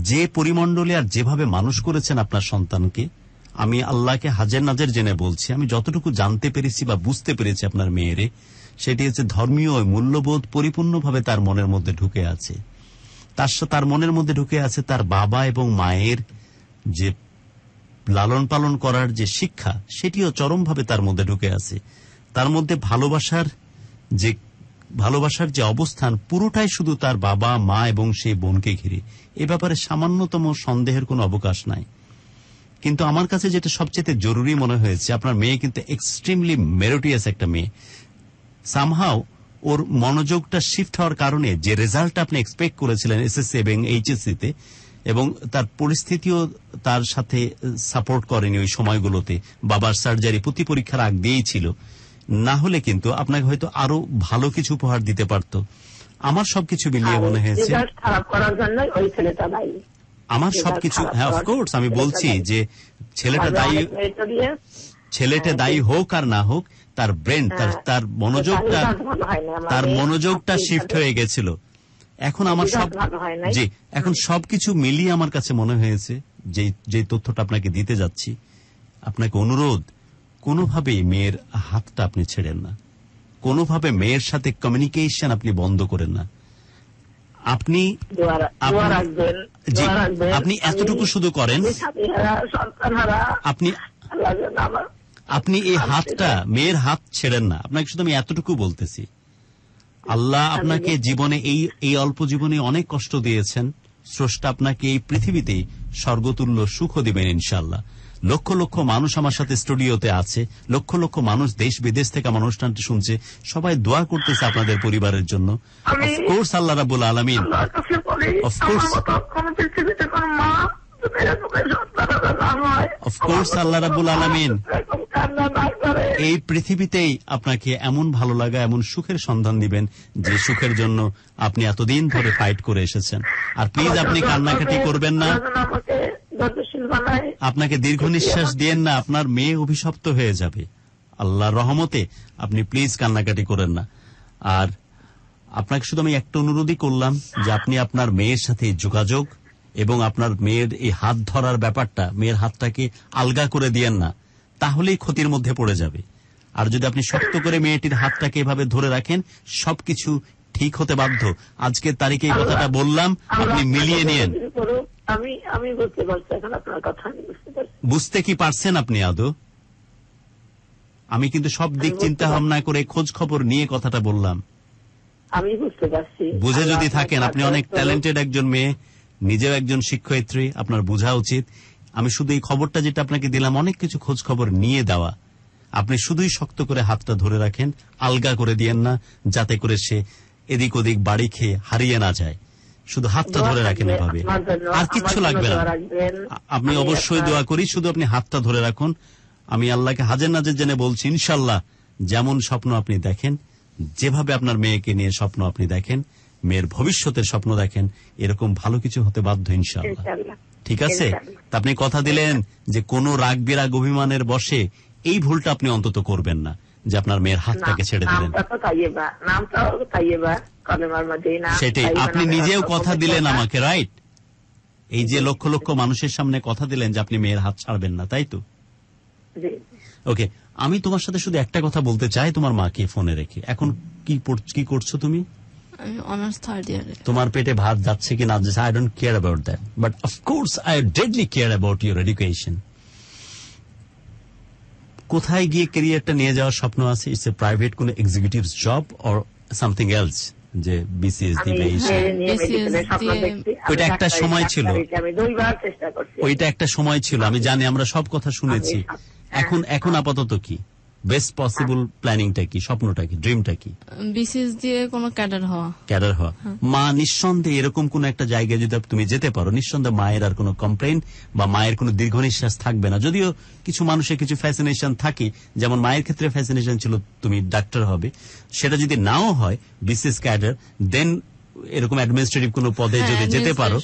যে পরিমণ্ডলে আর যেভাবে মানুষ করেছেন আপনার সন্তানকে আমি আল্লাহকে হাজের নাজের জেনে বলছি আমি যতটুকু জানতে পেরেছি বা বুঝতে পেরেছি আপনার মেয়েরে সেটি হচ্ছে ধর্মীয় মূল্যবোধ পরিপূর্ণভাবে তার মনের মধ্যে ঢুকে আছে তার তার মনের মধ্যে ঢুকে আছে তার বাবা এবং মায়ের যে লালন পালন করার যে শিক্ষা সেটিও চরমভাবে তার মধ্যে ঢুকে আছে তার মধ্যে ভালোবাসার যে ভালোবাসার যে অবস্থান পুরোটাই শুধু তার বাবা মা এবং সেই বোনকে ঘিরে এ ব্যাপারে সামান্যতম সন্দেহের কোনো অবকাশ নাই কিন্তু আমার কাছে যেটা সবচেয়ে জরুরি মনে হয়েছে আপনার মেয়ে কিন্তু এক্সট্রিমলি মেরোটিয়াস একটা মেয়ে সামহাও ওর মনোযোগটা শিফট হওয়ার কারণে যে রেজাল্ট আপনি এক্সপেক্ট করেছিলেন এসএসসি এবং তে এবং তার পরিস্থিতিও তার সাথে সাপোর্ট করেনি ওই সময়গুলোতে বাবার সার্জারি প্রতি পরীক্ষার আগ দিয়েই ছিল না হলে কিন্তু আপনাকে হয়তো আরো ভালো কিছু উপহার দিতে পারত আমার সবকিছু মিলিয়ে মনে হয়েছে আমার সবকিছু হ্যাঁ অফকোর্স আমি বলছি যে ছেলেটা দায়ী ছেলেটা হ্যাঁ, দায়ী হোক আর না হোক তার ব্রেন তার হ্যাঁ, তার মনোযোগটা তার মনোযোগটা শিফট হয়ে গেছিল এখন আমার সব জি এখন সবকিছু মিলিয়ে আমার কাছে মনে হয়েছে যে যে তথ্যটা আপনাকে দিতে যাচ্ছি আপনাকে অনুরোধ কোনোভাবেই মেয়ের হাতটা আপনি ছেড়েন না কোনোভাবে মেয়ের সাথে কমিউনিকেশন আপনি বন্ধ করেন না আপনি আপনি এতটুকু শুধু করেন আপনি আপনি এই হাতটা মেয়ের হাত ছেড়েন না আপনাকে শুধু আমি এতটুকু বলতেছি আল্লাহ আপনাকে জীবনে এই এই অল্প জীবনে অনেক কষ্ট দিয়েছেন স্রষ্টা আপনাকে এই পৃথিবীতে স্বর্গতুল্য সুখ দিবেন ইনশাল্লাহ লক্ষ লক্ষ মানুষ আমার সাথে স্টুডিওতে আছে লক্ষ লক্ষ মানুষ দেশ বিদেশ থেকে আমার অনুষ্ঠানটি শুনছে সবাই দোয়া করতেছে আপনাদের পরিবারের জন্য অফকোর্স আল্লাহ রাবুল আলমিন অফকোর্স অফকোর্স আল্লাহ রাবুল আলমিন এই পৃথিবীতেই আপনাকে এমন ভালো লাগা এমন সুখের সন্ধান দিবেন যে সুখের জন্য আপনি এতদিন ধরে ফাইট করে এসেছেন আর প্লিজ আপনি কান্নাকাটি করবেন না আপনাকে দীর্ঘ নিঃশ্বাস দিয়েন না আপনার মেয়ে অভিশপ্ত হয়ে যাবে আল্লাহর রহমতে আপনি প্লিজ কান্নাকাটি করেন না আর আপনাকে শুধু আমি একটা অনুরোধই করলাম যে আপনি আপনার মেয়ের সাথে যোগাযোগ এবং আপনার মেয়ের এই হাত ধরার ব্যাপারটা মেয়ের হাতটাকে আলগা করে দিয়েন না তাহলেই ক্ষতির মধ্যে পড়ে যাবে আর যদি আপনি শক্ত করে মেয়েটির হাতটাকে এভাবে ধরে রাখেন সবকিছু ঠিক হতে বাধ্য আজকের তারিখে এই কথাটা বললাম আপনি মিলিয়ে নিয়েন আমি আমি বুঝতে পারছি এখন আপনার কথা আমি বুঝতে বুঝতে কি পারছেন আপনি আদৌ আমি কিন্তু সব দিক চিন্তা ভাবনা করে খোঁজ খবর নিয়ে কথাটা বললাম আমি বুঝতে পারছি বুঝে যদি থাকেন আপনি অনেক ট্যালেন্টেড একজন মেয়ে নিজেও একজন শিক্ষয়িত্রী আপনার বোঝা উচিত আমি শুধু এই খবরটা যেটা আপনাকে দিলাম অনেক কিছু খোঁজ খবর নিয়ে দেওয়া আপনি শুধুই শক্ত করে হাতটা ধরে রাখেন আলগা করে দিয়েন না যাতে করে সে এদিক ওদিক বাড়ি খেয়ে হারিয়ে না যায় শুধু হাতটা ধরে রাখেন এভাবে আর কিচ্ছু লাগবে না আমি অবশ্যই দোয়া করি শুধু আপনি হাতটা ধরে রাখুন আমি আল্লাহকে হাজের নাজের জেনে বলছি ইনশাল্লাহ যেমন স্বপ্ন আপনি দেখেন যেভাবে আপনার মেয়েকে নিয়ে স্বপ্ন আপনি দেখেন মেয়ের ভবিষ্যতের স্বপ্ন দেখেন এরকম ভালো কিছু হতে বাধ্য ইনশাল্লাহ ঠিক আছে তা আপনি কথা দিলেন যে কোন রাগ বিরাগ অভিমানের বসে এই ভুলটা আপনি অন্তত করবেন না যে আপনার মেয়ের হাতটাকে ছেড়ে দিলেন সেটাই আপনি নিজেও কথা দিলেন আমাকে রাইট এই যে লক্ষ লক্ষ মানুষের সামনে কথা দিলেন যে আপনি মেয়ের হাত ছাড়বেন না তাই তো ওকে আমি তোমার সাথে শুধু একটা কথা বলতে চাই তোমার মাকে ফোনে রেখে এখন কি কি করছো তুমি তোমার পেটে ভাত যাচ্ছে কি না যাচ্ছে I don't care about that but of course I deadly care about your education কোথায় গিয়ে কেরিয়ারটা নিয়ে যাওয়ার স্বপ্ন আছে ইটস এ প্রাইভেট কোনো executive job or something else যে বিসিএস হ্যাঁ, দিবে ওইটা একটা সময় ছিল ওইটা একটা সময় ছিল আমি জানি আমরা সব কথা শুনেছি এখন এখন হ্যাঁ। আপাতত কি বেস্ট পসিবল প্ল্যানিংটা কি স্বপ্নটা কি ড্রিমটা কি বিসিএস দিয়ে কোনো ক্যাডার হওয়া ক্যাডার হওয়া হ্যাঁ। মা নিঃসন্দেহে এরকম কোন একটা জায়গায় যদি তুমি যেতে পারো নিঃসন্দেহে মায়ের আর কোনো কমপ্লেন বা মায়ের কোনো দীর্ঘ নিঃশ্বাস থাকবে না যদিও কিছু মানুষের কিছু ফ্যাসিনেশন থাকে যেমন মায়ের ক্ষেত্রে ফ্যাসিনেশন ছিল তুমি ডাক্তার হবে সেটা যদি নাও হয় বিসিএস ক্যাডার দেন এরকম অ্যাডমিনিস্ট্রেটিভ কোনো পদে হ্যাঁ, যদি যেতে পারো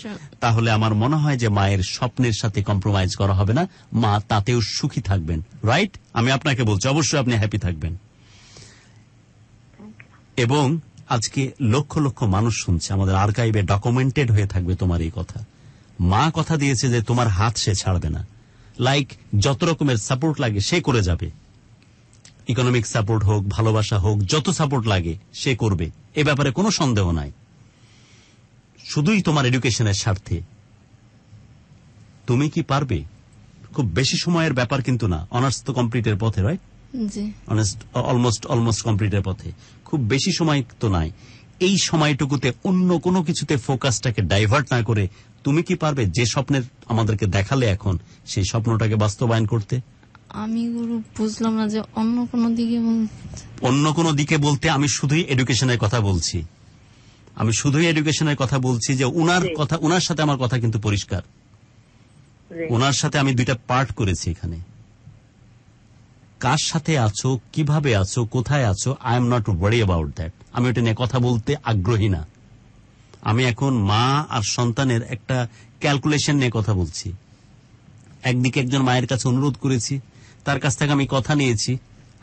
তাহলে আমার মনে হয় যে মায়ের স্বপ্নের সাথে কম্প্রোমাইজ করা হবে না মা তাতেও সুখী থাকবেন রাইট আমি আপনাকে বলছি অবশ্যই আপনি হ্যাপি থাকবেন এবং আজকে লক্ষ লক্ষ মানুষ শুনছে আমাদের আর্কাইভে ডকুমেন্টেড হয়ে থাকবে তোমার এই কথা মা কথা দিয়েছে যে তোমার হাত সে ছাড়বে না লাইক যত রকমের সাপোর্ট লাগে সে করে যাবে ইকোনমিক সাপোর্ট হোক ভালোবাসা হোক যত সাপোর্ট লাগে সে করবে এ ব্যাপারে কোনো সন্দেহ নাই শুধুই তোমার এডুকেশনের স্বার্থে তুমি কি পারবে খুব বেশি সময়ের ব্যাপার কিন্তু না অনার্স তো কমপ্লিটের পথে রয় অলমোস্ট অলমোস্ট কমপ্লিটের পথে খুব বেশি সময় তো নাই এই সময়টুকুতে অন্য কোনো কিছুতে ফোকাসটাকে ডাইভার্ট না করে তুমি কি পারবে যে স্বপ্নের আমাদেরকে দেখালে এখন সেই স্বপ্নটাকে বাস্তবায়ন করতে আমি গুরু বুঝলাম না যে অন্য কোনো দিকে অন্য কোনো দিকে বলতে আমি শুধুই এডুকেশনের কথা বলছি আমি শুধুই এডুকেশনের কথা বলছি যে উনার কথা উনার সাথে আমার কথা কিন্তু পরিষ্কার ওনার সাথে আমি দুইটা পার্ট করেছি এখানে কার সাথে আছো কিভাবে আছো কোথায় আছো I am not worry about that আমি ওটা নিয়ে কথা বলতে আগ্রহী না আমি এখন মা আর সন্তানের একটা ক্যালকুলেশন নিয়ে কথা বলছি একদিকে একজন মায়ের কাছে অনুরোধ করেছি তার কাছ থেকে আমি কথা নিয়েছি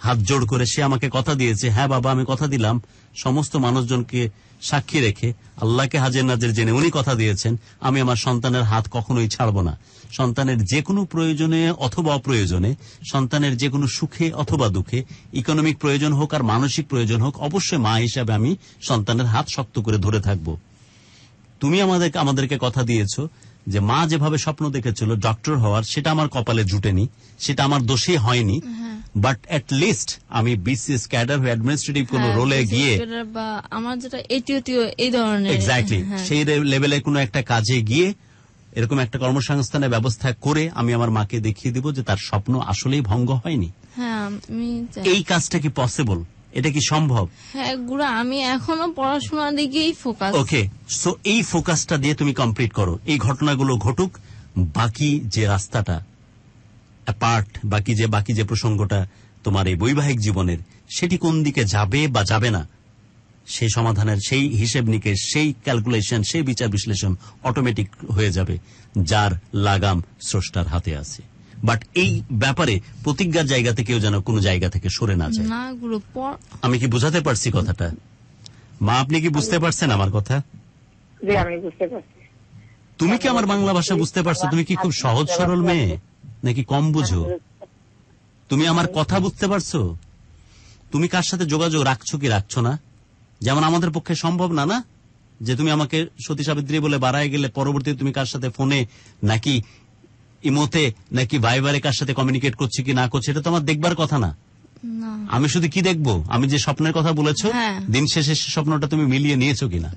হাত জোড় করে সে আমাকে কথা দিয়েছে হ্যাঁ বাবা আমি কথা দিলাম সমস্ত মানুষজনকে সাক্ষী রেখে আল্লাহকে হাজের নাজের জেনে উনি কথা দিয়েছেন আমি আমার সন্তানের হাত কখনোই ছাড়ব না সন্তানের যে কোনো প্রয়োজনে অথবা অপ্রয়োজনে সন্তানের যে কোনো সুখে অথবা দুঃখে ইকোনমিক প্রয়োজন হোক আর মানসিক প্রয়োজন হোক অবশ্যই মা হিসাবে আমি সন্তানের হাত শক্ত করে ধরে থাকব তুমি আমাদেরকে আমাদেরকে কথা দিয়েছো যে মা যেভাবে স্বপ্ন দেখেছিল ডক্টর হওয়ার সেটা আমার কপালে জুটেনি সেটা আমার দোষে হয়নি বাট এট লিস্ট আমি বিসিএস ক্যাডার হয়ে অ্যাডমিনিস্ট্রেটিভ কোন রোলে গিয়ে আমার যেটা এটিও এই ধরনের এক্স্যাক্টলি সেই লেভেলে কোনো একটা কাজে গিয়ে এরকম একটা কর্মসংস্থানের ব্যবস্থা করে আমি আমার মাকে দেখিয়ে দিব যে তার স্বপ্ন আসলেই ভঙ্গ হয়নি হ্যাঁ, এই কাজটা কি পসিবল এটা কি সম্ভব হ্যাঁ, আমি এখনো পড়াশোনার দিকেই ফোকাস ওকে সো এই ফোকাসটা দিয়ে তুমি কমপ্লিট করো এই ঘটনাগুলো ঘটুক বাকি যে রাস্তাটা পার্ট বাকি যে বাকি যে প্রসঙ্গটা তোমার এই বৈবাহিক জীবনের সেটি কোন দিকে যাবে বা যাবে না সেই সমাধানের সেই হিসেব নিকেশ সেই ক্যালকুলেশন সেই বিচার বিশ্লেষণ অটোমেটিক হয়ে যাবে যার লাগাম স্রষ্টার হাতে আছে বাট এই ব্যাপারে প্রতিজ্ঞার জায়গা থেকে যেন কোন জায়গা থেকে সরে না যায় আমি কি বুঝাতে পারছি কথাটা মা আপনি কি বুঝতে পারছেন আমার কথা তুমি কি আমার বাংলা ভাষা বুঝতে পারছো তুমি কি খুব সহজ সরল মেয়ে নাকি কম বুঝো তুমি আমার কথা বুঝতে পারছো তুমি কার সাথে যোগাযোগ রাখছো কি রাখছো না যেমন আমাদের পক্ষে সম্ভব না না যে তুমি আমাকে সতী সাবিত্রী বলে বাড়ায় গেলে পরবর্তীতে তুমি কার সাথে ফোনে নাকি ইমোতে নাকি ভাইবারে কার সাথে কমিউনিকেট করছে কি না করছে এটা তো আমার দেখবার কথা না আমি শুধু কি দেখবো আমি যে স্বপ্নের কথা বলেছো হ্যাঁ। দিন শেষে স্বপ্নটা তুমি মিলিয়ে নিয়েছো কিনা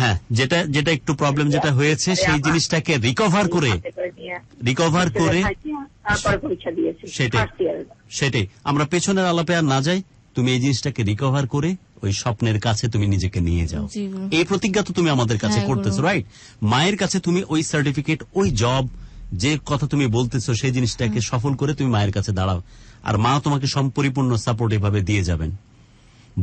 হ্যাঁ যেটা যেটা একটু প্রবলেম আচ্ছা। যেটা হয়েছে সেই জিনিসটাকে রিকভার করে রিকভার করে সেটাই সেটাই আমরা পেছনের আলাপে আর না যাই তুমি এই জিনিসটাকে রিকভার করে ওই স্বপ্নের কাছে তুমি নিজেকে নিয়ে যাও এই প্রতিজ্ঞা তো তুমি আমাদের কাছে হ্যাঁ, করতেছো রাইট মায়ের কাছে তুমি ওই সার্টিফিকেট ওই জব যে কথা তুমি বলতেছো সেই জিনিসটাকে সফল করে তুমি মায়ের কাছে দাঁড়াও আর মা তোমাকে সম্পরিপূর্ণ সাপোর্ট এভাবে দিয়ে যাবেন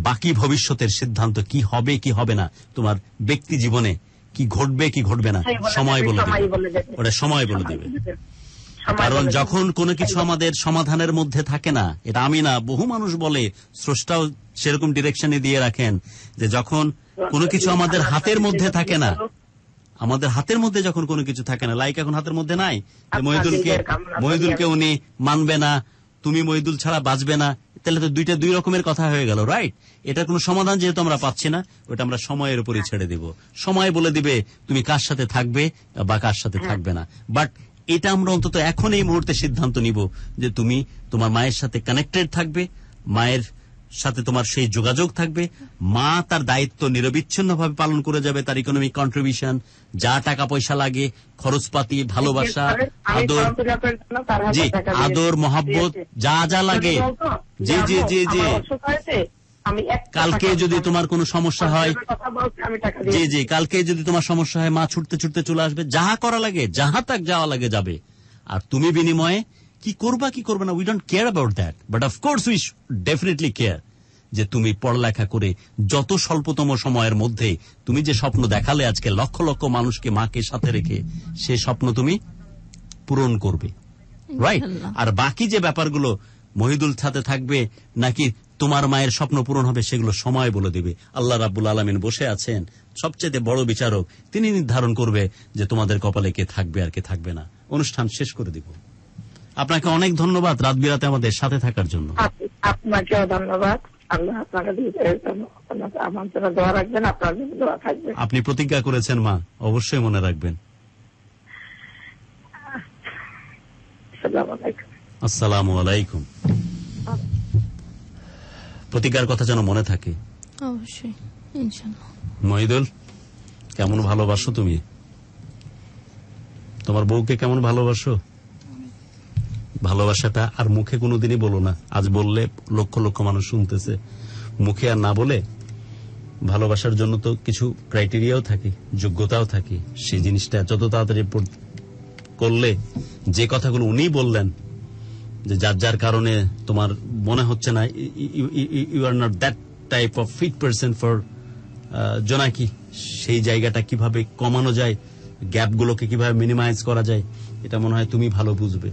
বাকি ভবিষ্যতের সিদ্ধান্ত কি হবে কি হবে না তোমার ব্যক্তি জীবনে কি ঘটবে কি ঘটবে না সময় বলে দেবে ওটা সময় বলে দেবে কারণ যখন কোনো কিছু আমাদের সমাধানের মধ্যে থাকে না এটা আমি না বহু মানুষ বলে স্রষ্টাও সেরকম ডিরেকশনে দিয়ে রাখেন যে যখন কোনো কিছু আমাদের হাতের মধ্যে থাকে না আমাদের হাতের মধ্যে যখন কোনো কিছু থাকে না লাইক এখন হাতের মধ্যে নাই মহিদুলকে মহিদুলকে উনি মানবে না তুমি মহিদুল ছাড়া বাঁচবে না তাহলে তো দুইটা দুই রকমের কথা হয়ে গেল রাইট এটা কোনো সমাধান যেহেতু আমরা পাচ্ছি না ওটা আমরা সময়ের উপরে ছেড়ে দিব সময় বলে দিবে তুমি কার সাথে থাকবে বা কার সাথে হ্যাঁ। থাকবে না বাট এটা আমরা অন্তত এখন এই মুহূর্তে সিদ্ধান্ত নিব যে তুমি তোমার মায়ের সাথে কানেক্টেড থাকবে মায়ের সাথে তোমার সেই যোগাযোগ থাকবে মা তার দায়িত্ব নিরবিচ্ছিন্ন ভাবে পালন করে যাবে তার ইকোনমিক কন্ট্রিবিউশন যা টাকা পয়সা লাগে খরচপাতি ভালোবাসা আদর জি আদর মহাব্বত যা যা লাগে জি জি জি জি কালকে যদি তোমার কোনো সমস্যা হয় জি জি কালকে যদি তোমার সমস্যা হয় মা ছুটতে ছুটতে চলে আসবে যাহা করা লাগে যাহা তাক যাওয়া লাগে যাবে আর তুমি বিনিময়ে কি করবা কি করবে না we don't care about that but of course we definitely care যে তুমি পড়ালেখা করে যত স্বল্পতম সময়ের মধ্যে তুমি যে স্বপ্ন দেখালে আজকে লক্ষ লক্ষ মানুষকে মাকে সাথে রেখে সে স্বপ্ন তুমি পূরণ করবে রাইট আর বাকি যে ব্যাপারগুলো মহিদুল ছাদে থাকবে নাকি তোমার মায়ের স্বপ্ন পূরণ হবে সেগুলো সময় বলে দিবে আল্লাহ রাবুল আলমিন বসে আছেন সবচেয়ে বড় বিচারক তিনি নির্ধারণ করবে যে তোমাদের কপালে কে থাকবে আর কে থাকবে না অনুষ্ঠান শেষ করে দিব আপনাকে অনেক ধন্যবাদ রাত বিরাতে আমাদের সাথে থাকার জন্য আপনাকেও ধন্যবাদ আপনি প্রতিজ্ঞা করেছেন মা অবশ্যই মনে রাখবেন আসসালামাইকুম আসসালামু আলাইকুম প্রতিজ্ঞার কথা যেন মনে থাকে মহিদুল কেমন ভালোবাসো তুমি তোমার বউকে কেমন ভালোবাসো ভালোবাসাটা আর মুখে কোনোদিনই বলো না আজ বললে লক্ষ লক্ষ মানুষ শুনতেছে মুখে আর না বলে ভালোবাসার জন্য তো কিছু ক্রাইটেরিয়াও থাকে যোগ্যতাও থাকে সেই জিনিসটা যত তাড়াতাড়ি করলে যে কথাগুলো উনি বললেন যে যার যার কারণে তোমার মনে হচ্ছে না you are not that type of fit person for Jonaki সেই জায়গাটা কিভাবে কমানো যায় গ্যাপগুলোকে কিভাবে মিনিমাইজ করা যায় এটা মনে হয় তুমি ভালো বুঝবে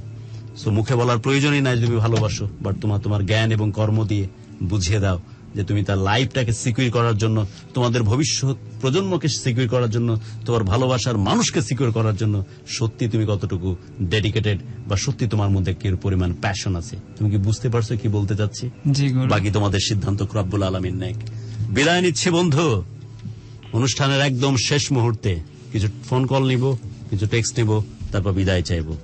সো মুখে বলার প্রয়োজনই নাই তুমি ভালোবাসো বাট তোমার তোমার জ্ঞান এবং কর্ম দিয়ে বুঝিয়ে দাও যে তুমি তার লাইফটাকে সিকিউর করার জন্য তোমাদের ভবিষ্যৎ প্রজন্মকে সিকিউর করার জন্য তোমার ভালোবাসার মানুষকে সিকিউর করার জন্য সত্যি তুমি কতটুকু ডেডিকেটেড বা সত্যি তোমার মধ্যে কি পরিমাণ প্যাশন আছে তুমি কি বুঝতে পারছো কি বলতে চাচ্ছি বাকি তোমাদের সিদ্ধান্ত ক্রাব্বুল আলমিন নেক বিদায় নিচ্ছে বন্ধু অনুষ্ঠানের একদম শেষ মুহূর্তে কিছু ফোন কল নিব কিছু টেক্সট নিব তারপর বিদায় চাইবো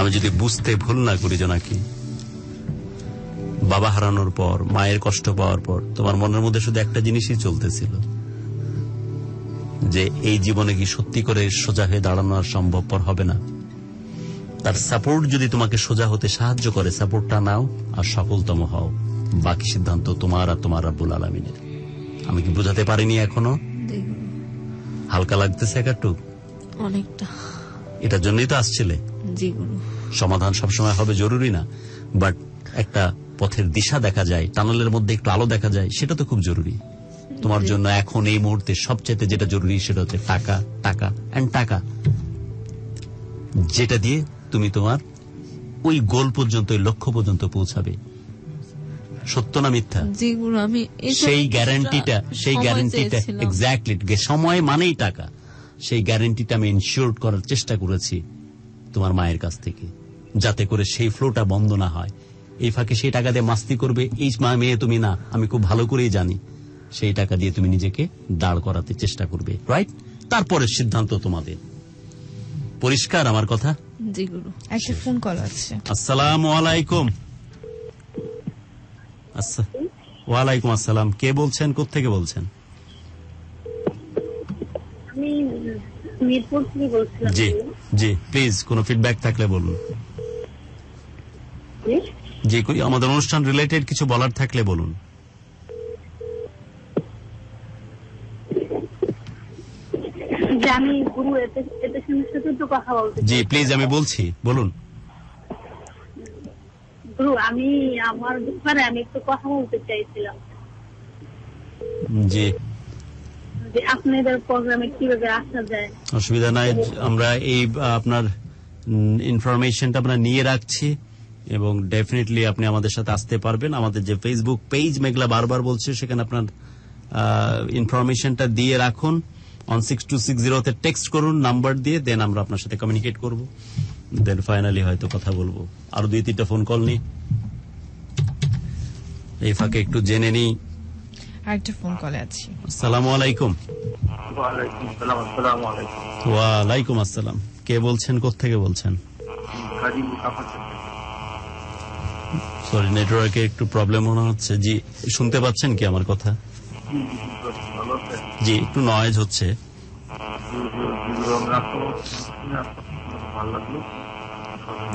আমি যদি বুঝতে ভুল না করি নাকি বাবা হারানোর পর মায়ের কষ্ট পাওয়ার পর তোমার মনের মধ্যে শুধু একটা জিনিসই চলতেছিল যে এই জীবনে কি সত্যি করে সোজা হয়ে দাঁড়ানো আর সম্ভবপর হবে না তার সাপোর্ট যদি তোমাকে সোজা হতে সাহায্য করে সাপোর্টটা নাও আর সফলতম হও বাকি সিদ্ধান্ত তোমার আর তোমার রাব্বুল আলমিনের আমি কি বোঝাতে পারিনি এখনো হালকা লাগতেছে একটু অনেকটা এটার জন্যই তো আসছিলে সমাধান সবসময় হবে জরুরি না বাট একটা পথের দিশা দেখা যায় টানেলের মধ্যে একটু আলো দেখা যায় সেটা তো খুব জরুরি তোমার জন্য এখন এই মুহূর্তে সবচেয়ে যেটা জরুরি সেটা হচ্ছে টাকা টাকা এন্ড টাকা যেটা দিয়ে তুমি তোমার ওই গোল পর্যন্ত লক্ষ্য পর্যন্ত পৌঁছাবে সত্য না মিথ্যা সেই গ্যারান্টিটা সেই গ্যারান্টিটা এক্স্যাক্টলি সময় মানেই টাকা সেই গ্যারান্টিটা আমি ইনসিওর করার চেষ্টা করেছি তোমার মায়ের কাছ থেকে যাতে করে সেই ফ্লোটা বন্ধ না হয় এই ফাঁকে সেই টাকা দিয়ে মাস্তি করবে এই মা মেয়ে তুমি না আমি খুব ভালো করেই জানি সেই টাকা দিয়ে তুমি নিজেকে দাঁড় করাতে চেষ্টা করবে রাইট তারপরে সিদ্ধান্ত তোমাদের পরিষ্কার আমার কথা আসসালাম আলাইকুম আচ্ছা ওয়ালাইকুম আসসালাম কে বলছেন কোথেকে বলছেন মিরপুর থেকে বলছিলাম জি জি প্লিজ কোনো ফিডব্যাক থাকলে বলুন জি আমাদের অনুষ্ঠান রিলেটেড কিছু বলার থাকলে বলুন কথা বলতে জি প্লিজ আমি বলছি বলুন আমি আমার ব্যাপারে আমি একটু কথা বলতে চাইছিলাম জি আপনাদের প্রোগ্রামে কিভাবে আসা যায় অসুবিধা নাই আমরা এই আপনার ইনফরমেশনটা আমরা নিয়ে রাখছি এবং ডেফিনেটলি আপনি আমাদের সাথে আসতে পারবেন আমাদের যে ফেসবুক পেজ মেঘলা বারবার বলছে সেখানে আপনার ইনফরমেশনটা দিয়ে রাখুন অন সিক্স টু সিক্স জিরোতে টেক্সট করুন নাম্বার দিয়ে দেন আমরা আপনার সাথে কমিউনিকেট করব দেন ফাইনালি হয়তো কথা বলবো আরো দুই তিনটা ফোন কল নিই এই ফাঁকে একটু জেনে নিই আরেকটা ফোন কলে আছি আসসালামু আলাইকুম ওয়ালাইকুম আসসালাম কে বলছেন কোথেকে বলছেন সরি নেটওয়ার্কে একটু প্রবলেম মনে হচ্ছে জি শুনতে পাচ্ছেন কি আমার কথা জি একটু নয়েজ হচ্ছে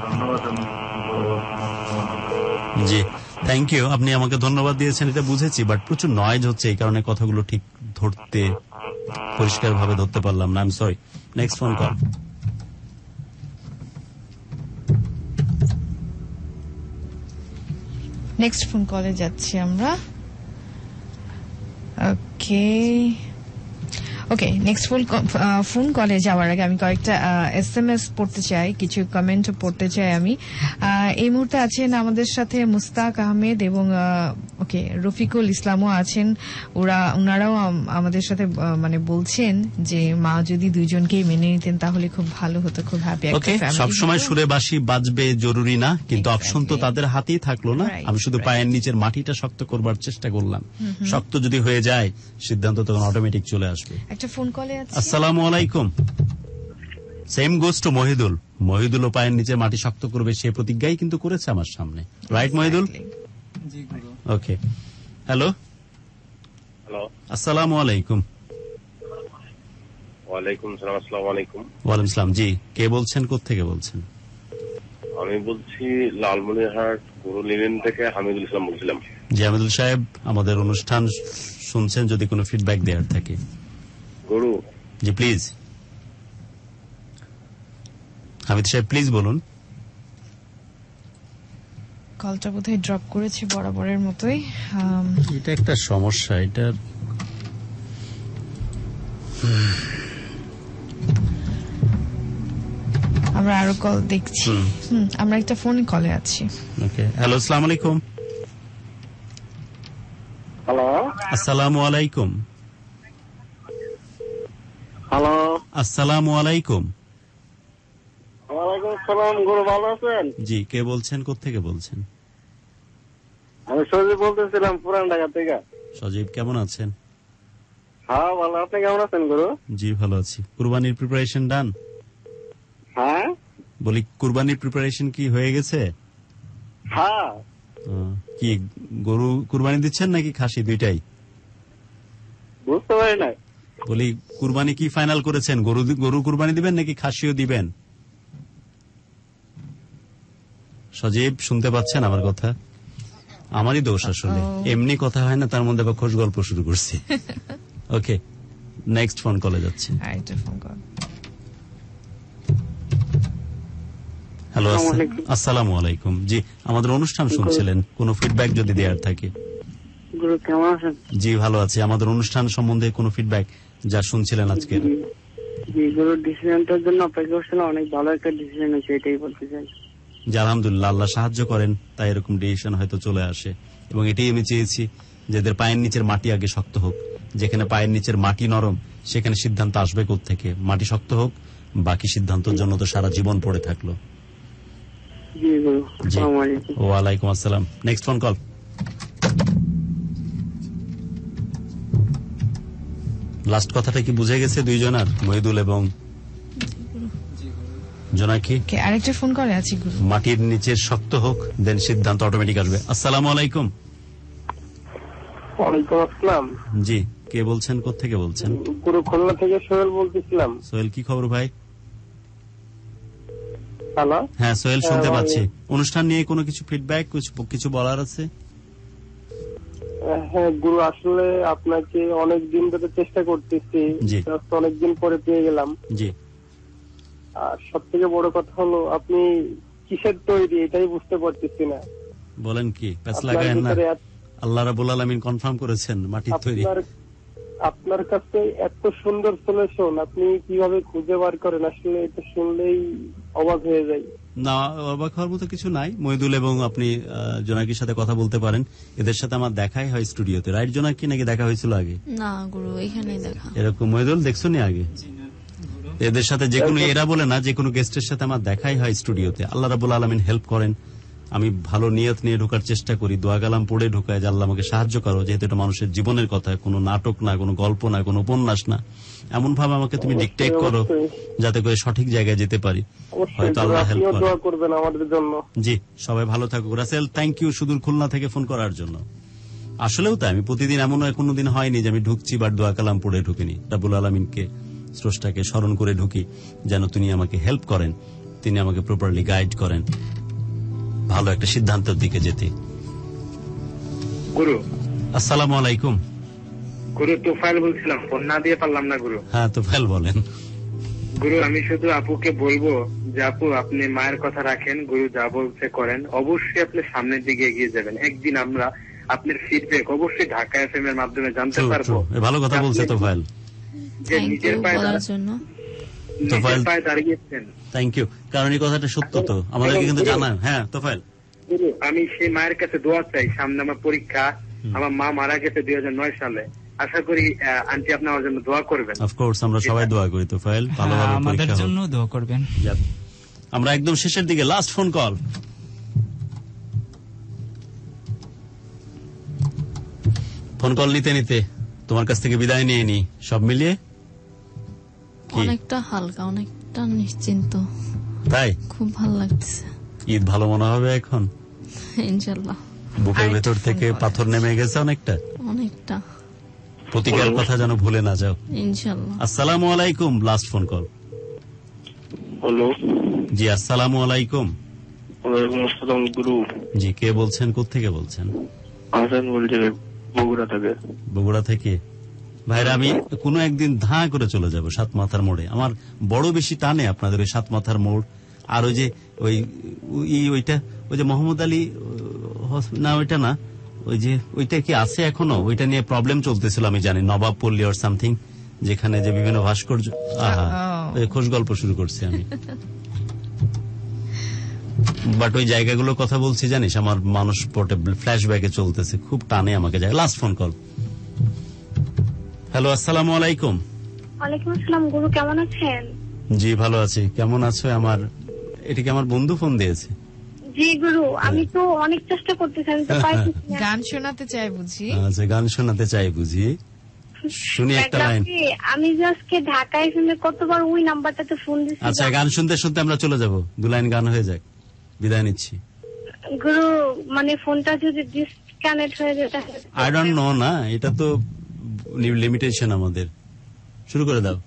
ধন্যবাদ জি থ্যাংক ইউ আপনি আমাকে ধন্যবাদ দিয়েছেন এটা বুঝেছি বাট প্রচুর নয়েজ হচ্ছে এই কারণে কথাগুলো ঠিক ধরতে পরিষ্কারভাবে ধরতে পারলাম না I sorry next phone call next phone কলে যাচ্ছি আমরা ওকে ওকে নেক্সট ফুল ফোন কলে যাওয়ার আগে আমি কয়েকটা এস এম এস পড়তে চাই কিছু কমেন্ট পড়তে চাই আমি uh, এই মুহূর্তে আছেন আমাদের সাথে মুস্তাক আহমেদ এবং ওকে uh, রফিকুল ইসলামও আছেন ওরা ওনারাও আমাদের সাথে uh, মানে বলছেন যে মা যদি দুইজনকেই মেনে নিতেন তাহলে খুব ভালো হতো খুব হ্যাপি সবসময় সুরে বাসি বাজবে জরুরি না কিন্তু অপশন তো তাদের হাতেই থাকলো না আমি শুধু পায়ের নিচের মাটিটা শক্ত করবার চেষ্টা করলাম শক্ত যদি হয়ে যায় সিদ্ধান্ত তখন অটোমেটিক চলে আসবে একটা ফোন কলে আছে আসসালামু আলাইকুম same goes to Mohidul Mohidul পায়ের নিচে মাটি শক্ত করবে সে প্রতিজ্ঞাই কিন্তু করেছে আমার সামনে right Mohidul okay hello hello আসসালামু আলাইকুম ওয়ালাইকুম সালাম আসসালামু আলাইকুম ওয়ালাইকুম সালাম জি কে বলছেন কোথা থেকে বলছেন আমি বলছি লালমনিরহাট গুরুলিলেন থেকে হামিদুল ইসলাম বলছিলাম জি হামিদুল সাহেব আমাদের অনুষ্ঠান শুনছেন যদি কোনো ফিডব্যাক দেওয়ার থাকে গুরু জি প্লিজ হামিদ সাহেব প্লিজ বলুন কলটা বোধহয় ড্রপ করেছি বরাবরের মতোই এটা একটা সমস্যা এটার আমরা আরো কল দেখছি আমরা একটা ফোন কলে আছি ওকে হ্যালো আসসালামু আলাইকুম হ্যালো আসসালামু আলাইকুম হ্যালো আসসালামু আলাইকুম ওয়ালাইকুম জি কে বলছেন কোথেকে বলছেন আমি সজীব বলতেছিলাম পুরান ঢাকা থেকে সজীব কেমন আছেন হ্যাঁ ভালো আপনি কেমন আছেন গুরু জি ভালো আছি কুরবানির প্রিপারেশন ডান হ্যাঁ বলি কুরবানির প্রিপারেশন কি হয়ে গেছে হ্যাঁ কি গরু কুরবানি দিচ্ছেন নাকি খাসি দুইটাই বুঝতে পারি না বলি কুরবানি কি ফাইনাল করেছেন গরু গরু কুরবানি দিবেন নাকি খাসিও দিবেন সজীব শুনতে পাচ্ছেন আমার কথা আমারই দোষ আসলে এমনি কথা হয় না তার মধ্যে খোঁজ গল্প শুরু করছি (laughs) ওকে নেক্সট ফোন কলে যাচ্ছে হ্যালো আসসালামু আলাইকুম জি আমাদের অনুষ্ঠান শুনছিলেন কোনো ফিডব্যাক যদি দেওয়ার থাকে গুরু কেমন আছেন জি ভালো আছি আমাদের অনুষ্ঠান সম্বন্ধে কোনো ফিডব্যাক যা শুনছিলেন আজকে জি ডিসিশনটার জন্য অপেক্ষা অনেক ভালো একটা ডিসিশন হয়েছে এটাই বলতে চাই যে আলহামদুলিল্লাহ আল্লাহ সাহায্য করেন তাই এরকম ডিসিশন হয়তো চলে আসে এবং এটাই আমি চেয়েছি যাদের পায়ের নিচের মাটি আগে শক্ত হোক যেখানে পায়ের নিচের মাটি নরম সেখানে সিদ্ধান্ত আসবে থেকে মাটি শক্ত হোক বাকি সিদ্ধান্তের জন্য তো সারা জীবন পড়ে থাকলো ওয়ালাইকুম আসসালাম নেক্সট ফোন কল লাস্ট কথাটা কি বুঝে গেছে দুইজনার মহিদুল এবং জোনাকি আরেকটা ফোন করে আছি মাটির নিচে শক্ত হোক দেন সিদ্ধান্ত অটোমেটিক আসবে আসসালামু আলাইকুম ওয়ালাইকুম আসসালাম জি কে বলছেন থেকে বলছেন পুরো খুলনা থেকে সোহেল বলতেছিলাম সোহেল কি খবর ভাই হ্যালো হ্যাঁ সোহেল শুনতে হ্যাঁ, পাচ্ছি অনুষ্ঠান নিয়ে কোনো কিছু ফিডব্যাক কিছু বলার আছে হ্যাঁ গুরু আসলে আপনাকে অনেক দিন ধরে চেষ্টা করতেছি অনেক দিন পরে পেয়ে গেলাম জি আর সব থেকে বড় কথা হলো আপনি কিসের তৈরি এটাই বুঝতে পারতেছি না বলেন কি লাগায় না আল্লাহ রাবুল আলমিন কনফার্ম করেছেন মাটি তৈরি আপনার কাছে এত সুন্দর সলিউশন আপনি কিভাবে খুঁজে বার করেন আসলে এটা শুনলেই অবাক হয়ে যায় না অবাক হওয়ার মতো কিছু নাই মহিদুল এবং আপনি জোনাকির সাথে কথা বলতে পারেন এদের সাথে আমার দেখাই হয় স্টুডিওতে রাইট জোনাকি নাকি দেখা হয়েছিল আগে না গুরু এখানে দেখা এরকম মহিদুল দেখছো নি আগে এদের সাথে যে কোনো এরা বলে না যে কোনো গেস্টের সাথে আমার দেখাই হয় স্টুডিওতে আল্লাহ রাবুল আলমিন হেল্প করেন আমি ভালো নিয়ত নিয়ে ঢোকার চেষ্টা করি দোয়া কালাম পড়ে ঢোকায় যে আল্লাহ আমাকে সাহায্য করো যেহেতু এটা মানুষের জীবনের কথা কোনো নাটক না কোনো গল্প না কোনো উপন্যাস না এমন ভাবে আমাকে তুমি ডিকটেক করো যাতে করে সঠিক জায়গায় যেতে পারি হয়তো আল্লাহ হেল্প করবেন আমাদের জন্য জি সবাই ভালো থাকুক রাসেল থ্যাংক ইউ সুদূর খুলনা থেকে ফোন করার জন্য আসলেও তাই আমি প্রতিদিন এমন কোনোদিন হয়নি যে আমি ঢুকছি বা দোয়া কালাম পড়ে ঢুকিনি রাবুল আলমিনকে স্রষ্টাকে স্মরণ করে ঢুকি যেন তিনি আমাকে হেল্প করেন তিনি আমাকে প্রপারলি গাইড করেন ভালো একটা সিদ্ধান্তের দিকে যেতে গুরু আসসালাম আলাইকুম গুরু বলছিলাম ফোন না দিয়ে পারলাম না গুরু হ্যাঁ বলেন গুরু আমি শুধু আপুকে বলবো যে আপু আপনি মায়ের কথা রাখেন গুরু যা বলছে করেন অবশ্যই আপনি সামনের দিকে এগিয়ে যাবেন একদিন আমরা আপনার ফিডব্যাক অবশ্যই ঢাকা এফএম এর মাধ্যমে জানতে পারবো ভালো কথা বলছে তো ফাইল যে নিজের পায়ে তোফাইল থ্যাংক ইউ কারণ এই কথাটা সত্য তো আমাদেরকে কিন্তু হ্যাঁ তোফাইল আমি সেই মায়ের কাছে দোয়া চাই সামনে আমার পরীক্ষা আমার মা মারা গেছে দুই সালে আশা করি আন্টি জন্য দোয়া করবেন অফকোর্স আমরা সবাই দোয়া করি হ্যাঁ, আমাদের জন্য দোয়া করবেন আমরা একদম শেষের দিকে last phone call phone call নিতে নিতে তোমার কাছ থেকে বিদায় নিয়ে নি সব মিলিয়ে অনেকটা হালকা অনেকটা নিশ্চিন্ত তাই খুব ভালো লাগতেছে ঈদ ভালো মনে হবে এখন ইনশাল্লাহ বুকের ভেতর থেকে পাথর নেমে গেছে অনেকটা অনেকটা প্রতিকার কথা যেন ভুলে না যাও ইনশাল্লাহ আসসালামু আলাইকুম লাস্ট ফোন কল হ্যালো জি আসসালামু আলাইকুম গুরু জি কে বলছেন কোথা থেকে বলছেন বগুড়া থেকে বগুড়া থেকে ভাইরা আমি কোনো একদিন ধা করে চলে যাব সাত মাথার মোড়ে আমার বড় বেশি টানে আপনাদের ওই সাত মাথার মোড় আর ওই যে ওই ওইটা ওই যে মোহাম্মদ আলী না ওইটা না ওই যে ওইটা কি আছে এখনো ওইটা নিয়ে প্রবলেম চলতেছিল আমি জানি নবাব পল্লী অর সামথিং যেখানে যে বিভিন্ন ভাস্কর্য আহা খোশ গল্প শুরু করছি আমি বাট ওই জায়গাগুলোর কথা বলছি জানিস আমার মানুষ পটে ফ্ল্যাশ ব্যাগে চলতেছে খুব টানে আমাকে যায় লাস্ট ফোন কল হ্যালো আসসালাম আলাইকুম গুরু কেমন আছেন জি ভালো আছি কেমন আছো আমার আমার বন্ধু ফোন দিয়েছে জি গুরু আমি হ্যাঁ। তো অনেক চেষ্টা (laughs) গান শোনাতে চাই বুঝি আচ্ছা গান শোনাতে চাই বুঝি শুনি একটা লাইন আমি আজকে ঢাকায় শুনে কতবার ওই নাম্বারটাতে ফোন দিছি আচ্ছা গান শুনতে শুনতে আমরা চলে যাব দু লাইন গান হয়ে যাক বিদায় নিচ্ছি গুরু মানে ফোনটা যদি ডিসকানেক্ট হয়ে যেত আই ডোন্ট নো না এটা তো লিমিটেশন আমাদের শুরু করে দাও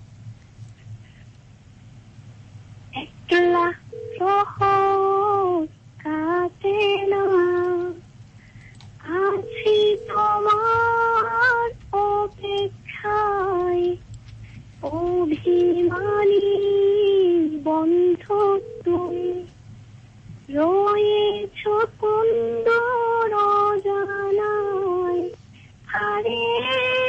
বন্ধ তুমি রয়েছ কুন্দর জানায় হারিয়ে